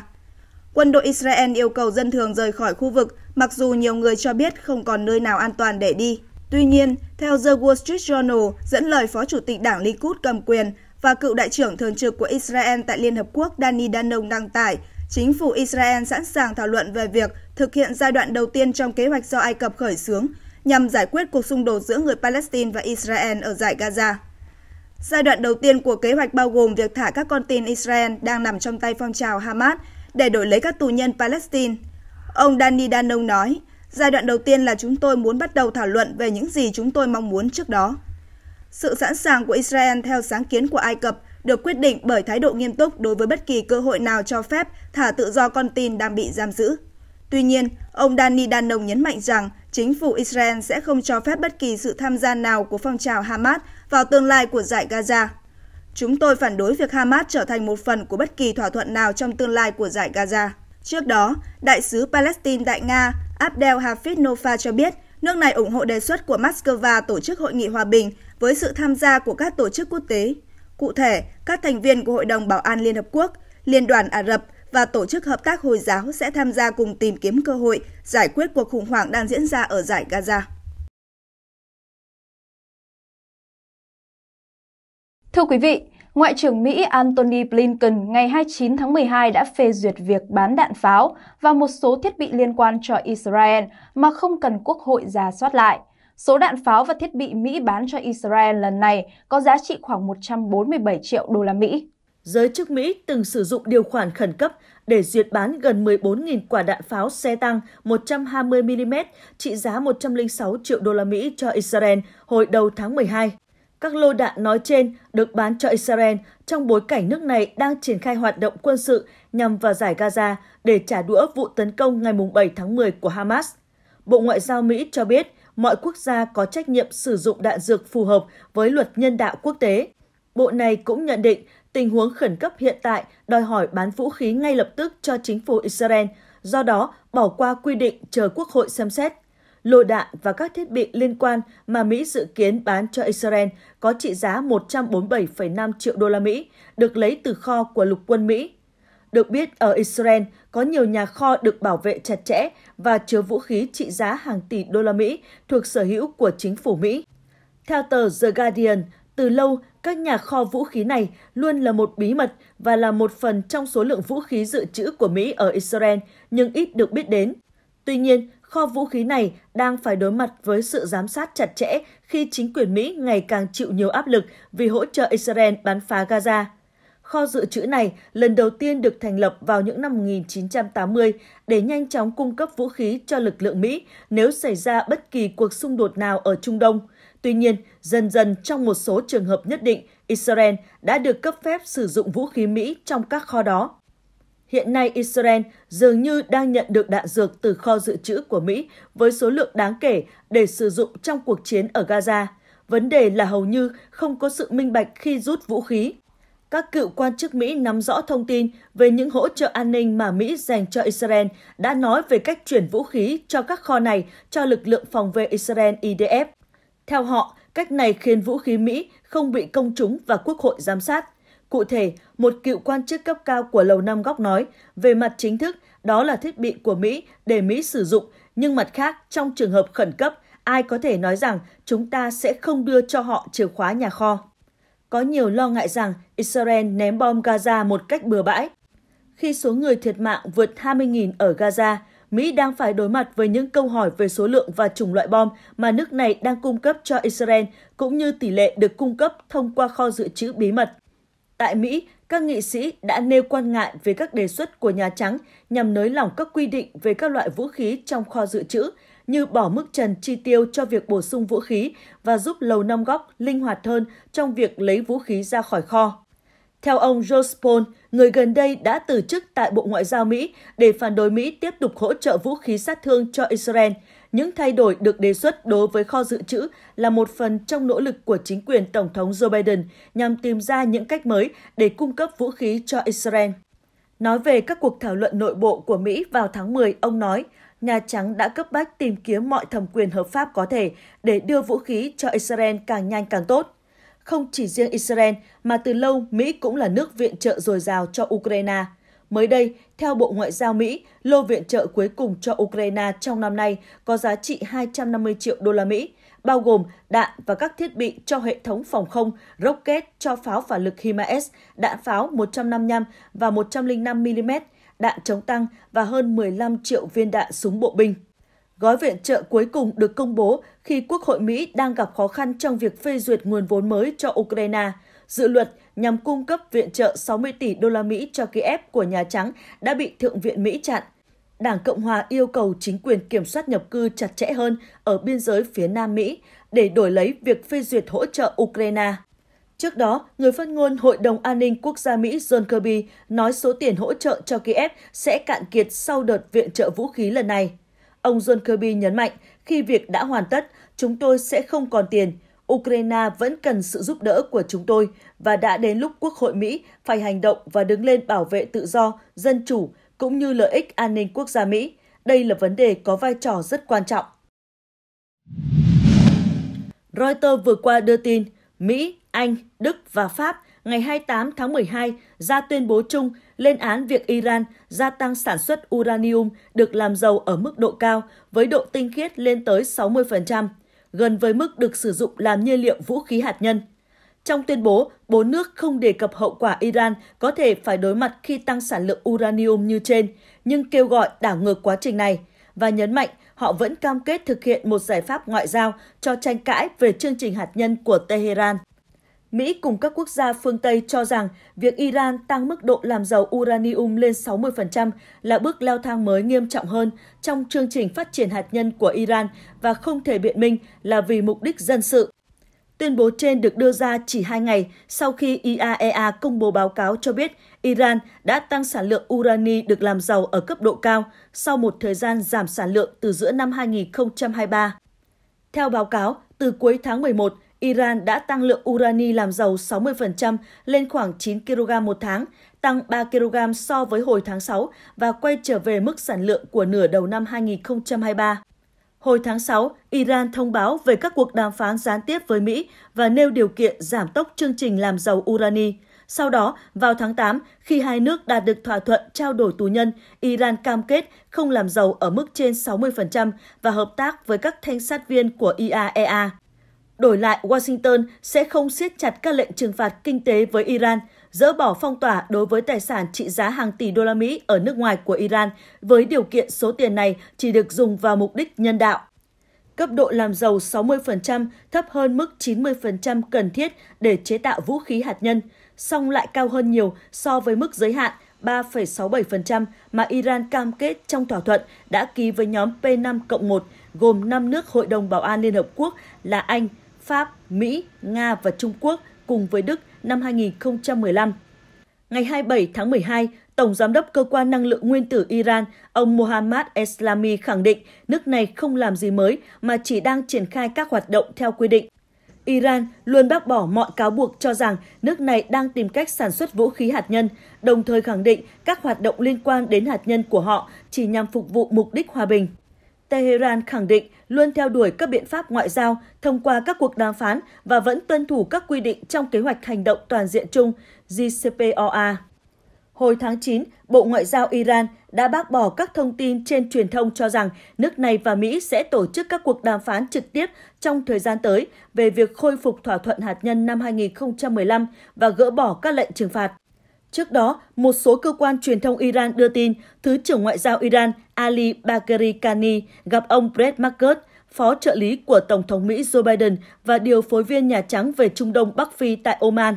Quân đội Israel yêu cầu dân thường rời khỏi khu vực, mặc dù nhiều người cho biết không còn nơi nào an toàn để đi. Tuy nhiên, theo The Wall Street Journal, dẫn lời Phó Chủ tịch Đảng Likud cầm quyền và cựu đại trưởng thường trực của Israel tại Liên Hợp Quốc Dani Danon đăng tải, Chính phủ Israel sẵn sàng thảo luận về việc thực hiện giai đoạn đầu tiên trong kế hoạch do Ai Cập khởi xướng nhằm giải quyết cuộc xung đột giữa người Palestine và Israel ở giải Gaza. Giai đoạn đầu tiên của kế hoạch bao gồm việc thả các con tin Israel đang nằm trong tay phong trào Hamas để đổi lấy các tù nhân Palestine. Ông Danny Danong nói, giai đoạn đầu tiên là chúng tôi muốn bắt đầu thảo luận về những gì chúng tôi mong muốn trước đó. Sự sẵn sàng của Israel theo sáng kiến của Ai Cập được quyết định bởi thái độ nghiêm túc đối với bất kỳ cơ hội nào cho phép thả tự do con tin đang bị giam giữ. Tuy nhiên, ông Danny Danon nhấn mạnh rằng chính phủ Israel sẽ không cho phép bất kỳ sự tham gia nào của phong trào Hamas vào tương lai của giải Gaza. Chúng tôi phản đối việc Hamas trở thành một phần của bất kỳ thỏa thuận nào trong tương lai của giải Gaza. Trước đó, đại sứ Palestine tại Nga Abdel Hafiz Nofa cho biết nước này ủng hộ đề xuất của Moscow tổ chức hội nghị hòa bình với sự tham gia của các tổ chức quốc tế Cụ thể, các thành viên của Hội đồng Bảo an Liên Hợp Quốc, Liên đoàn Ả Rập và Tổ chức Hợp tác Hồi giáo sẽ tham gia cùng tìm kiếm cơ hội giải quyết cuộc khủng hoảng đang diễn ra ở giải Gaza. Thưa quý vị, Ngoại trưởng Mỹ Antony Blinken ngày 29 tháng 12 đã phê duyệt việc bán đạn pháo và một số thiết bị liên quan cho Israel mà không cần quốc hội ra soát lại. Số đạn pháo và thiết bị Mỹ bán cho Israel lần này có giá trị khoảng 147 triệu đô la Mỹ. Giới chức Mỹ từng sử dụng điều khoản khẩn cấp để duyệt bán gần 14.000 quả đạn pháo xe tăng 120mm trị giá 106 triệu đô la Mỹ cho Israel hồi đầu tháng 12. Các lô đạn nói trên được bán cho Israel trong bối cảnh nước này đang triển khai hoạt động quân sự nhằm vào giải Gaza để trả đũa vụ tấn công ngày 7 tháng 10 của Hamas. Bộ Ngoại giao Mỹ cho biết mọi quốc gia có trách nhiệm sử dụng đạn dược phù hợp với luật nhân đạo quốc tế. Bộ này cũng nhận định tình huống khẩn cấp hiện tại đòi hỏi bán vũ khí ngay lập tức cho chính phủ Israel, do đó bỏ qua quy định chờ Quốc hội xem xét. Lô đạn và các thiết bị liên quan mà Mỹ dự kiến bán cho Israel có trị giá 147,5 triệu đô la Mỹ, được lấy từ kho của lục quân Mỹ. Được biết, ở Israel có nhiều nhà kho được bảo vệ chặt chẽ và chứa vũ khí trị giá hàng tỷ đô la Mỹ thuộc sở hữu của chính phủ Mỹ. Theo tờ The Guardian, từ lâu, các nhà kho vũ khí này luôn là một bí mật và là một phần trong số lượng vũ khí dự trữ của Mỹ ở Israel, nhưng ít được biết đến. Tuy nhiên, kho vũ khí này đang phải đối mặt với sự giám sát chặt chẽ khi chính quyền Mỹ ngày càng chịu nhiều áp lực vì hỗ trợ Israel bắn phá Gaza. Kho dự trữ này lần đầu tiên được thành lập vào những năm 1980 để nhanh chóng cung cấp vũ khí cho lực lượng Mỹ nếu xảy ra bất kỳ cuộc xung đột nào ở Trung Đông. Tuy nhiên, dần dần trong một số trường hợp nhất định, Israel đã được cấp phép sử dụng vũ khí Mỹ trong các kho đó. Hiện nay Israel dường như đang nhận được đạn dược từ kho dự trữ của Mỹ với số lượng đáng kể để sử dụng trong cuộc chiến ở Gaza. Vấn đề là hầu như không có sự minh bạch khi rút vũ khí các cựu quan chức Mỹ nắm rõ thông tin về những hỗ trợ an ninh mà Mỹ dành cho Israel đã nói về cách chuyển vũ khí cho các kho này cho lực lượng phòng vệ Israel IDF. Theo họ, cách này khiến vũ khí Mỹ không bị công chúng và quốc hội giám sát. Cụ thể, một cựu quan chức cấp cao của Lầu Năm Góc nói, về mặt chính thức, đó là thiết bị của Mỹ để Mỹ sử dụng, nhưng mặt khác, trong trường hợp khẩn cấp, ai có thể nói rằng chúng ta sẽ không đưa cho họ chìa khóa nhà kho có nhiều lo ngại rằng Israel ném bom Gaza một cách bừa bãi. Khi số người thiệt mạng vượt 20.000 ở Gaza, Mỹ đang phải đối mặt với những câu hỏi về số lượng và chủng loại bom mà nước này đang cung cấp cho Israel, cũng như tỷ lệ được cung cấp thông qua kho dự trữ bí mật. Tại Mỹ, các nghị sĩ đã nêu quan ngại về các đề xuất của Nhà Trắng nhằm nới lỏng các quy định về các loại vũ khí trong kho dự trữ như bỏ mức trần chi tiêu cho việc bổ sung vũ khí và giúp Lầu Năm Góc linh hoạt hơn trong việc lấy vũ khí ra khỏi kho. Theo ông Joe Paul, người gần đây đã từ chức tại Bộ Ngoại giao Mỹ để phản đối Mỹ tiếp tục hỗ trợ vũ khí sát thương cho Israel. Những thay đổi được đề xuất đối với kho dự trữ là một phần trong nỗ lực của chính quyền Tổng thống Joe Biden nhằm tìm ra những cách mới để cung cấp vũ khí cho Israel. Nói về các cuộc thảo luận nội bộ của Mỹ vào tháng 10, ông nói, Nhà Trắng đã cấp bách tìm kiếm mọi thẩm quyền hợp pháp có thể để đưa vũ khí cho Israel càng nhanh càng tốt. Không chỉ riêng Israel mà từ lâu Mỹ cũng là nước viện trợ dồi dào cho Ukraine. Mới đây, theo Bộ Ngoại giao Mỹ, lô viện trợ cuối cùng cho Ukraine trong năm nay có giá trị 250 triệu đô la Mỹ, bao gồm đạn và các thiết bị cho hệ thống phòng không, rocket cho pháo phản lực HIMARS, đạn pháo 155 và 105 mm, đạn chống tăng và hơn 15 triệu viên đạn súng bộ binh. Gói viện trợ cuối cùng được công bố khi Quốc hội Mỹ đang gặp khó khăn trong việc phê duyệt nguồn vốn mới cho Ukraine. Dự luật nhằm cung cấp viện trợ 60 tỷ đô la Mỹ cho Kiev của Nhà Trắng đã bị Thượng viện Mỹ chặn. Đảng Cộng hòa yêu cầu chính quyền kiểm soát nhập cư chặt chẽ hơn ở biên giới phía Nam Mỹ để đổi lấy việc phê duyệt hỗ trợ Ukraine. Trước đó, người phát ngôn Hội đồng An ninh Quốc gia Mỹ John Kirby nói số tiền hỗ trợ cho Kiev sẽ cạn kiệt sau đợt viện trợ vũ khí lần này. Ông John Kirby nhấn mạnh, khi việc đã hoàn tất, chúng tôi sẽ không còn tiền. Ukraine vẫn cần sự giúp đỡ của chúng tôi và đã đến lúc Quốc hội Mỹ phải hành động và đứng lên bảo vệ tự do, dân chủ cũng như lợi ích an ninh quốc gia Mỹ. Đây là vấn đề có vai trò rất quan trọng. Reuters vừa qua đưa tin, Mỹ, anh, Đức và Pháp ngày 28 tháng 12 ra tuyên bố chung lên án việc Iran gia tăng sản xuất uranium được làm giàu ở mức độ cao với độ tinh khiết lên tới 60%, gần với mức được sử dụng làm nhiên liệu vũ khí hạt nhân. Trong tuyên bố, bốn nước không đề cập hậu quả Iran có thể phải đối mặt khi tăng sản lượng uranium như trên, nhưng kêu gọi đảo ngược quá trình này và nhấn mạnh họ vẫn cam kết thực hiện một giải pháp ngoại giao cho tranh cãi về chương trình hạt nhân của Tehran. Mỹ cùng các quốc gia phương Tây cho rằng việc Iran tăng mức độ làm giàu uranium lên 60% là bước leo thang mới nghiêm trọng hơn trong chương trình phát triển hạt nhân của Iran và không thể biện minh là vì mục đích dân sự. Tuyên bố trên được đưa ra chỉ hai ngày sau khi IAEA e công bố báo cáo cho biết Iran đã tăng sản lượng urani được làm giàu ở cấp độ cao sau một thời gian giảm sản lượng từ giữa năm 2023. Theo báo cáo, từ cuối tháng 11, Iran đã tăng lượng urani làm giàu 60% lên khoảng 9 kg một tháng, tăng 3 kg so với hồi tháng 6 và quay trở về mức sản lượng của nửa đầu năm 2023. Hồi tháng 6, Iran thông báo về các cuộc đàm phán gián tiếp với Mỹ và nêu điều kiện giảm tốc chương trình làm giàu urani. Sau đó, vào tháng 8, khi hai nước đạt được thỏa thuận trao đổi tù nhân, Iran cam kết không làm giàu ở mức trên 60% và hợp tác với các thanh sát viên của IAEA. E Đổi lại, Washington sẽ không siết chặt các lệnh trừng phạt kinh tế với Iran, dỡ bỏ phong tỏa đối với tài sản trị giá hàng tỷ đô la Mỹ ở nước ngoài của Iran với điều kiện số tiền này chỉ được dùng vào mục đích nhân đạo. Cấp độ làm giàu 60% thấp hơn mức 90% cần thiết để chế tạo vũ khí hạt nhân, song lại cao hơn nhiều so với mức giới hạn 3,67% mà Iran cam kết trong thỏa thuận đã ký với nhóm P5 1 gồm 5 nước Hội đồng Bảo an Liên Hợp Quốc là Anh, Pháp, Mỹ, Nga và Trung Quốc cùng với Đức năm 2015. Ngày 27 tháng 12, Tổng Giám đốc Cơ quan Năng lượng Nguyên tử Iran, ông Mohammad Eslami khẳng định nước này không làm gì mới mà chỉ đang triển khai các hoạt động theo quy định. Iran luôn bác bỏ mọi cáo buộc cho rằng nước này đang tìm cách sản xuất vũ khí hạt nhân, đồng thời khẳng định các hoạt động liên quan đến hạt nhân của họ chỉ nhằm phục vụ mục đích hòa bình. Tehran khẳng định luôn theo đuổi các biện pháp ngoại giao thông qua các cuộc đàm phán và vẫn tuân thủ các quy định trong kế hoạch hành động toàn diện chung JCPOA. Hồi tháng 9, Bộ Ngoại giao Iran đã bác bỏ các thông tin trên truyền thông cho rằng nước này và Mỹ sẽ tổ chức các cuộc đàm phán trực tiếp trong thời gian tới về việc khôi phục thỏa thuận hạt nhân năm 2015 và gỡ bỏ các lệnh trừng phạt. Trước đó, một số cơ quan truyền thông Iran đưa tin Thứ trưởng Ngoại giao Iran Ali Bakeri Kani gặp ông Brett Marcus, phó trợ lý của Tổng thống Mỹ Joe Biden và điều phối viên Nhà Trắng về Trung Đông Bắc Phi tại Oman.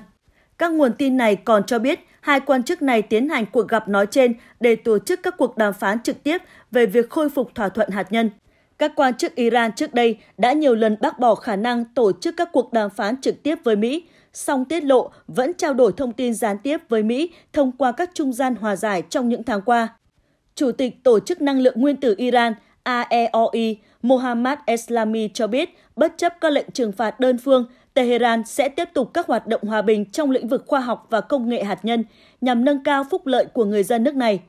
Các nguồn tin này còn cho biết hai quan chức này tiến hành cuộc gặp nói trên để tổ chức các cuộc đàm phán trực tiếp về việc khôi phục thỏa thuận hạt nhân. Các quan chức Iran trước đây đã nhiều lần bác bỏ khả năng tổ chức các cuộc đàm phán trực tiếp với Mỹ, song tiết lộ vẫn trao đổi thông tin gián tiếp với Mỹ thông qua các trung gian hòa giải trong những tháng qua. Chủ tịch Tổ chức Năng lượng Nguyên tử Iran AEOI Mohammad Eslami cho biết, bất chấp các lệnh trừng phạt đơn phương, Tehran sẽ tiếp tục các hoạt động hòa bình trong lĩnh vực khoa học và công nghệ hạt nhân nhằm nâng cao phúc lợi của người dân nước này.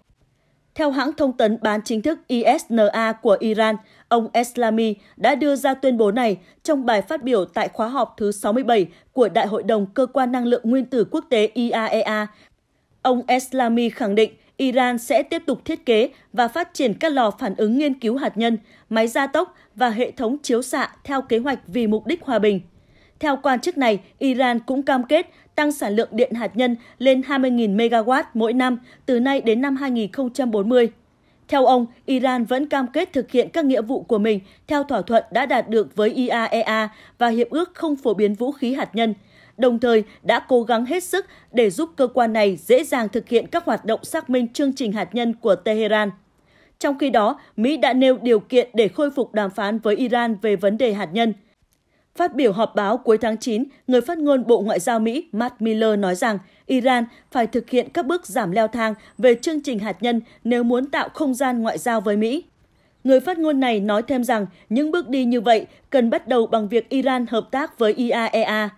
Theo hãng thông tấn bán chính thức ISNA của Iran, ông Eslami đã đưa ra tuyên bố này trong bài phát biểu tại khóa họp thứ 67 của Đại hội đồng Cơ quan Năng lượng Nguyên tử Quốc tế IAEA. E ông Eslami khẳng định Iran sẽ tiếp tục thiết kế và phát triển các lò phản ứng nghiên cứu hạt nhân, máy gia tốc và hệ thống chiếu xạ theo kế hoạch vì mục đích hòa bình. Theo quan chức này, Iran cũng cam kết tăng sản lượng điện hạt nhân lên 20.000 MW mỗi năm từ nay đến năm 2040. Theo ông, Iran vẫn cam kết thực hiện các nghĩa vụ của mình theo thỏa thuận đã đạt được với IAEA e và Hiệp ước không phổ biến vũ khí hạt nhân, đồng thời đã cố gắng hết sức để giúp cơ quan này dễ dàng thực hiện các hoạt động xác minh chương trình hạt nhân của Tehran. Trong khi đó, Mỹ đã nêu điều kiện để khôi phục đàm phán với Iran về vấn đề hạt nhân – Phát biểu họp báo cuối tháng 9, người phát ngôn Bộ Ngoại giao Mỹ Matt Miller nói rằng Iran phải thực hiện các bước giảm leo thang về chương trình hạt nhân nếu muốn tạo không gian ngoại giao với Mỹ. Người phát ngôn này nói thêm rằng những bước đi như vậy cần bắt đầu bằng việc Iran hợp tác với IAEA. E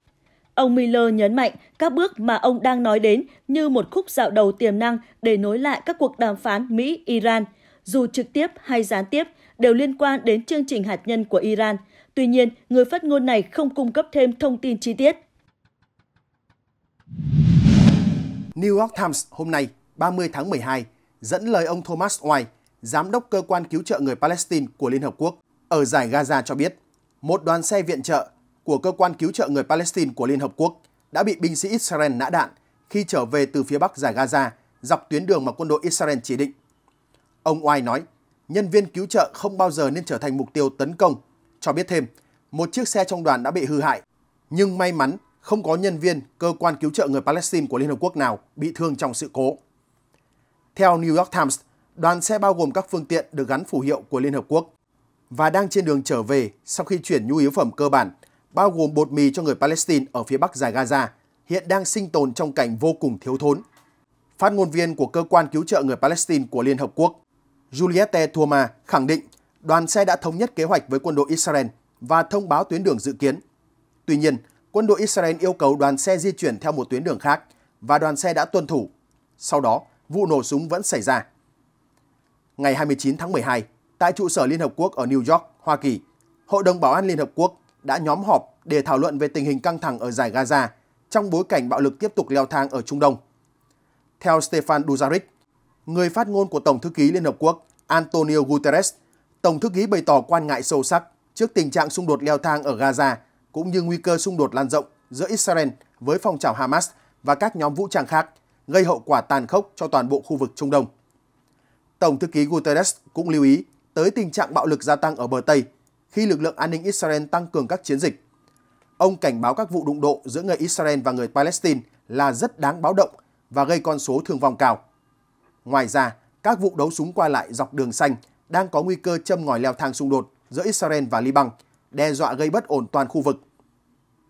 ông Miller nhấn mạnh các bước mà ông đang nói đến như một khúc dạo đầu tiềm năng để nối lại các cuộc đàm phán Mỹ-Iran, dù trực tiếp hay gián tiếp, đều liên quan đến chương trình hạt nhân của Iran – Tuy nhiên, người phát ngôn này không cung cấp thêm thông tin chi tiết. New York Times hôm nay, 30 tháng 12, dẫn lời ông Thomas White, giám đốc cơ quan cứu trợ người Palestine của Liên Hợp Quốc ở giải Gaza cho biết, một đoàn xe viện trợ của cơ quan cứu trợ người Palestine của Liên Hợp Quốc đã bị binh sĩ Israel nã đạn khi trở về từ phía bắc giải Gaza dọc tuyến đường mà quân đội Israel chỉ định. Ông Oai nói, nhân viên cứu trợ không bao giờ nên trở thành mục tiêu tấn công cho biết thêm, một chiếc xe trong đoàn đã bị hư hại, nhưng may mắn không có nhân viên cơ quan cứu trợ người Palestine của Liên Hợp Quốc nào bị thương trong sự cố. Theo New York Times, đoàn xe bao gồm các phương tiện được gắn phù hiệu của Liên Hợp Quốc và đang trên đường trở về sau khi chuyển nhu yếu phẩm cơ bản, bao gồm bột mì cho người Palestine ở phía bắc giải Gaza, hiện đang sinh tồn trong cảnh vô cùng thiếu thốn. Phát ngôn viên của Cơ quan Cứu trợ người Palestine của Liên Hợp Quốc, Juliette Thoma khẳng định đoàn xe đã thống nhất kế hoạch với quân đội Israel và thông báo tuyến đường dự kiến. Tuy nhiên, quân đội Israel yêu cầu đoàn xe di chuyển theo một tuyến đường khác và đoàn xe đã tuân thủ. Sau đó, vụ nổ súng vẫn xảy ra. Ngày 29 tháng 12, tại trụ sở Liên Hợp Quốc ở New York, Hoa Kỳ, Hội đồng Bảo an Liên Hợp Quốc đã nhóm họp để thảo luận về tình hình căng thẳng ở giải Gaza trong bối cảnh bạo lực tiếp tục leo thang ở Trung Đông. Theo Stefan Dujarric, người phát ngôn của Tổng thư ký Liên Hợp Quốc Antonio Guterres Tổng thư ký bày tỏ quan ngại sâu sắc trước tình trạng xung đột leo thang ở Gaza cũng như nguy cơ xung đột lan rộng giữa Israel với phong trào Hamas và các nhóm vũ trang khác, gây hậu quả tàn khốc cho toàn bộ khu vực Trung Đông. Tổng thư ký Guterres cũng lưu ý tới tình trạng bạo lực gia tăng ở bờ Tây khi lực lượng an ninh Israel tăng cường các chiến dịch. Ông cảnh báo các vụ đụng độ giữa người Israel và người Palestine là rất đáng báo động và gây con số thương vong cao. Ngoài ra, các vụ đấu súng qua lại dọc đường xanh – đang có nguy cơ châm ngòi leo thang xung đột giữa Israel và Liban, đe dọa gây bất ổn toàn khu vực.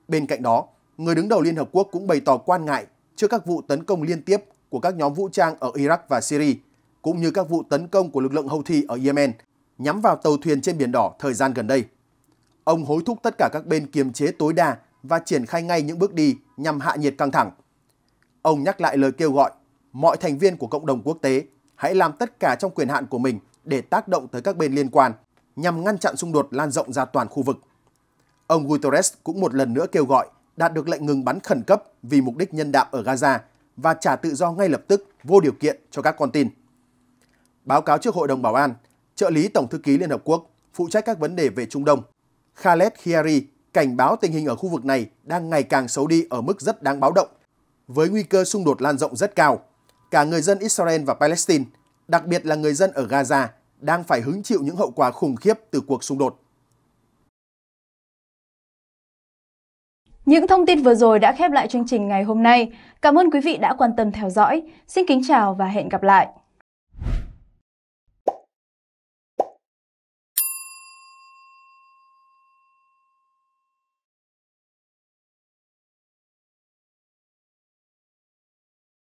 Bên cạnh đó, người đứng đầu Liên Hợp Quốc cũng bày tỏ quan ngại trước các vụ tấn công liên tiếp của các nhóm vũ trang ở Iraq và Syria, cũng như các vụ tấn công của lực lượng Houthi ở Yemen nhắm vào tàu thuyền trên Biển Đỏ thời gian gần đây. Ông hối thúc tất cả các bên kiềm chế tối đa và triển khai ngay những bước đi nhằm hạ nhiệt căng thẳng. Ông nhắc lại lời kêu gọi mọi thành viên của cộng đồng quốc tế hãy làm tất cả trong quyền hạn của mình để tác động tới các bên liên quan nhằm ngăn chặn xung đột lan rộng ra toàn khu vực. Ông Guterres cũng một lần nữa kêu gọi đạt được lệnh ngừng bắn khẩn cấp vì mục đích nhân đạo ở Gaza và trả tự do ngay lập tức vô điều kiện cho các con tin. Báo cáo trước Hội đồng Bảo an, trợ lý Tổng thư ký Liên Hợp Quốc phụ trách các vấn đề về Trung Đông, Khaled Khiari cảnh báo tình hình ở khu vực này đang ngày càng xấu đi ở mức rất đáng báo động, với nguy cơ xung đột lan rộng rất cao. Cả người dân Israel và Palestine – đặc biệt là người dân ở Gaza đang phải hứng chịu những hậu quả khủng khiếp từ cuộc xung đột. Những thông tin vừa rồi đã khép lại chương trình ngày hôm nay. Cảm ơn quý vị đã quan tâm theo dõi. Xin kính chào và hẹn gặp lại.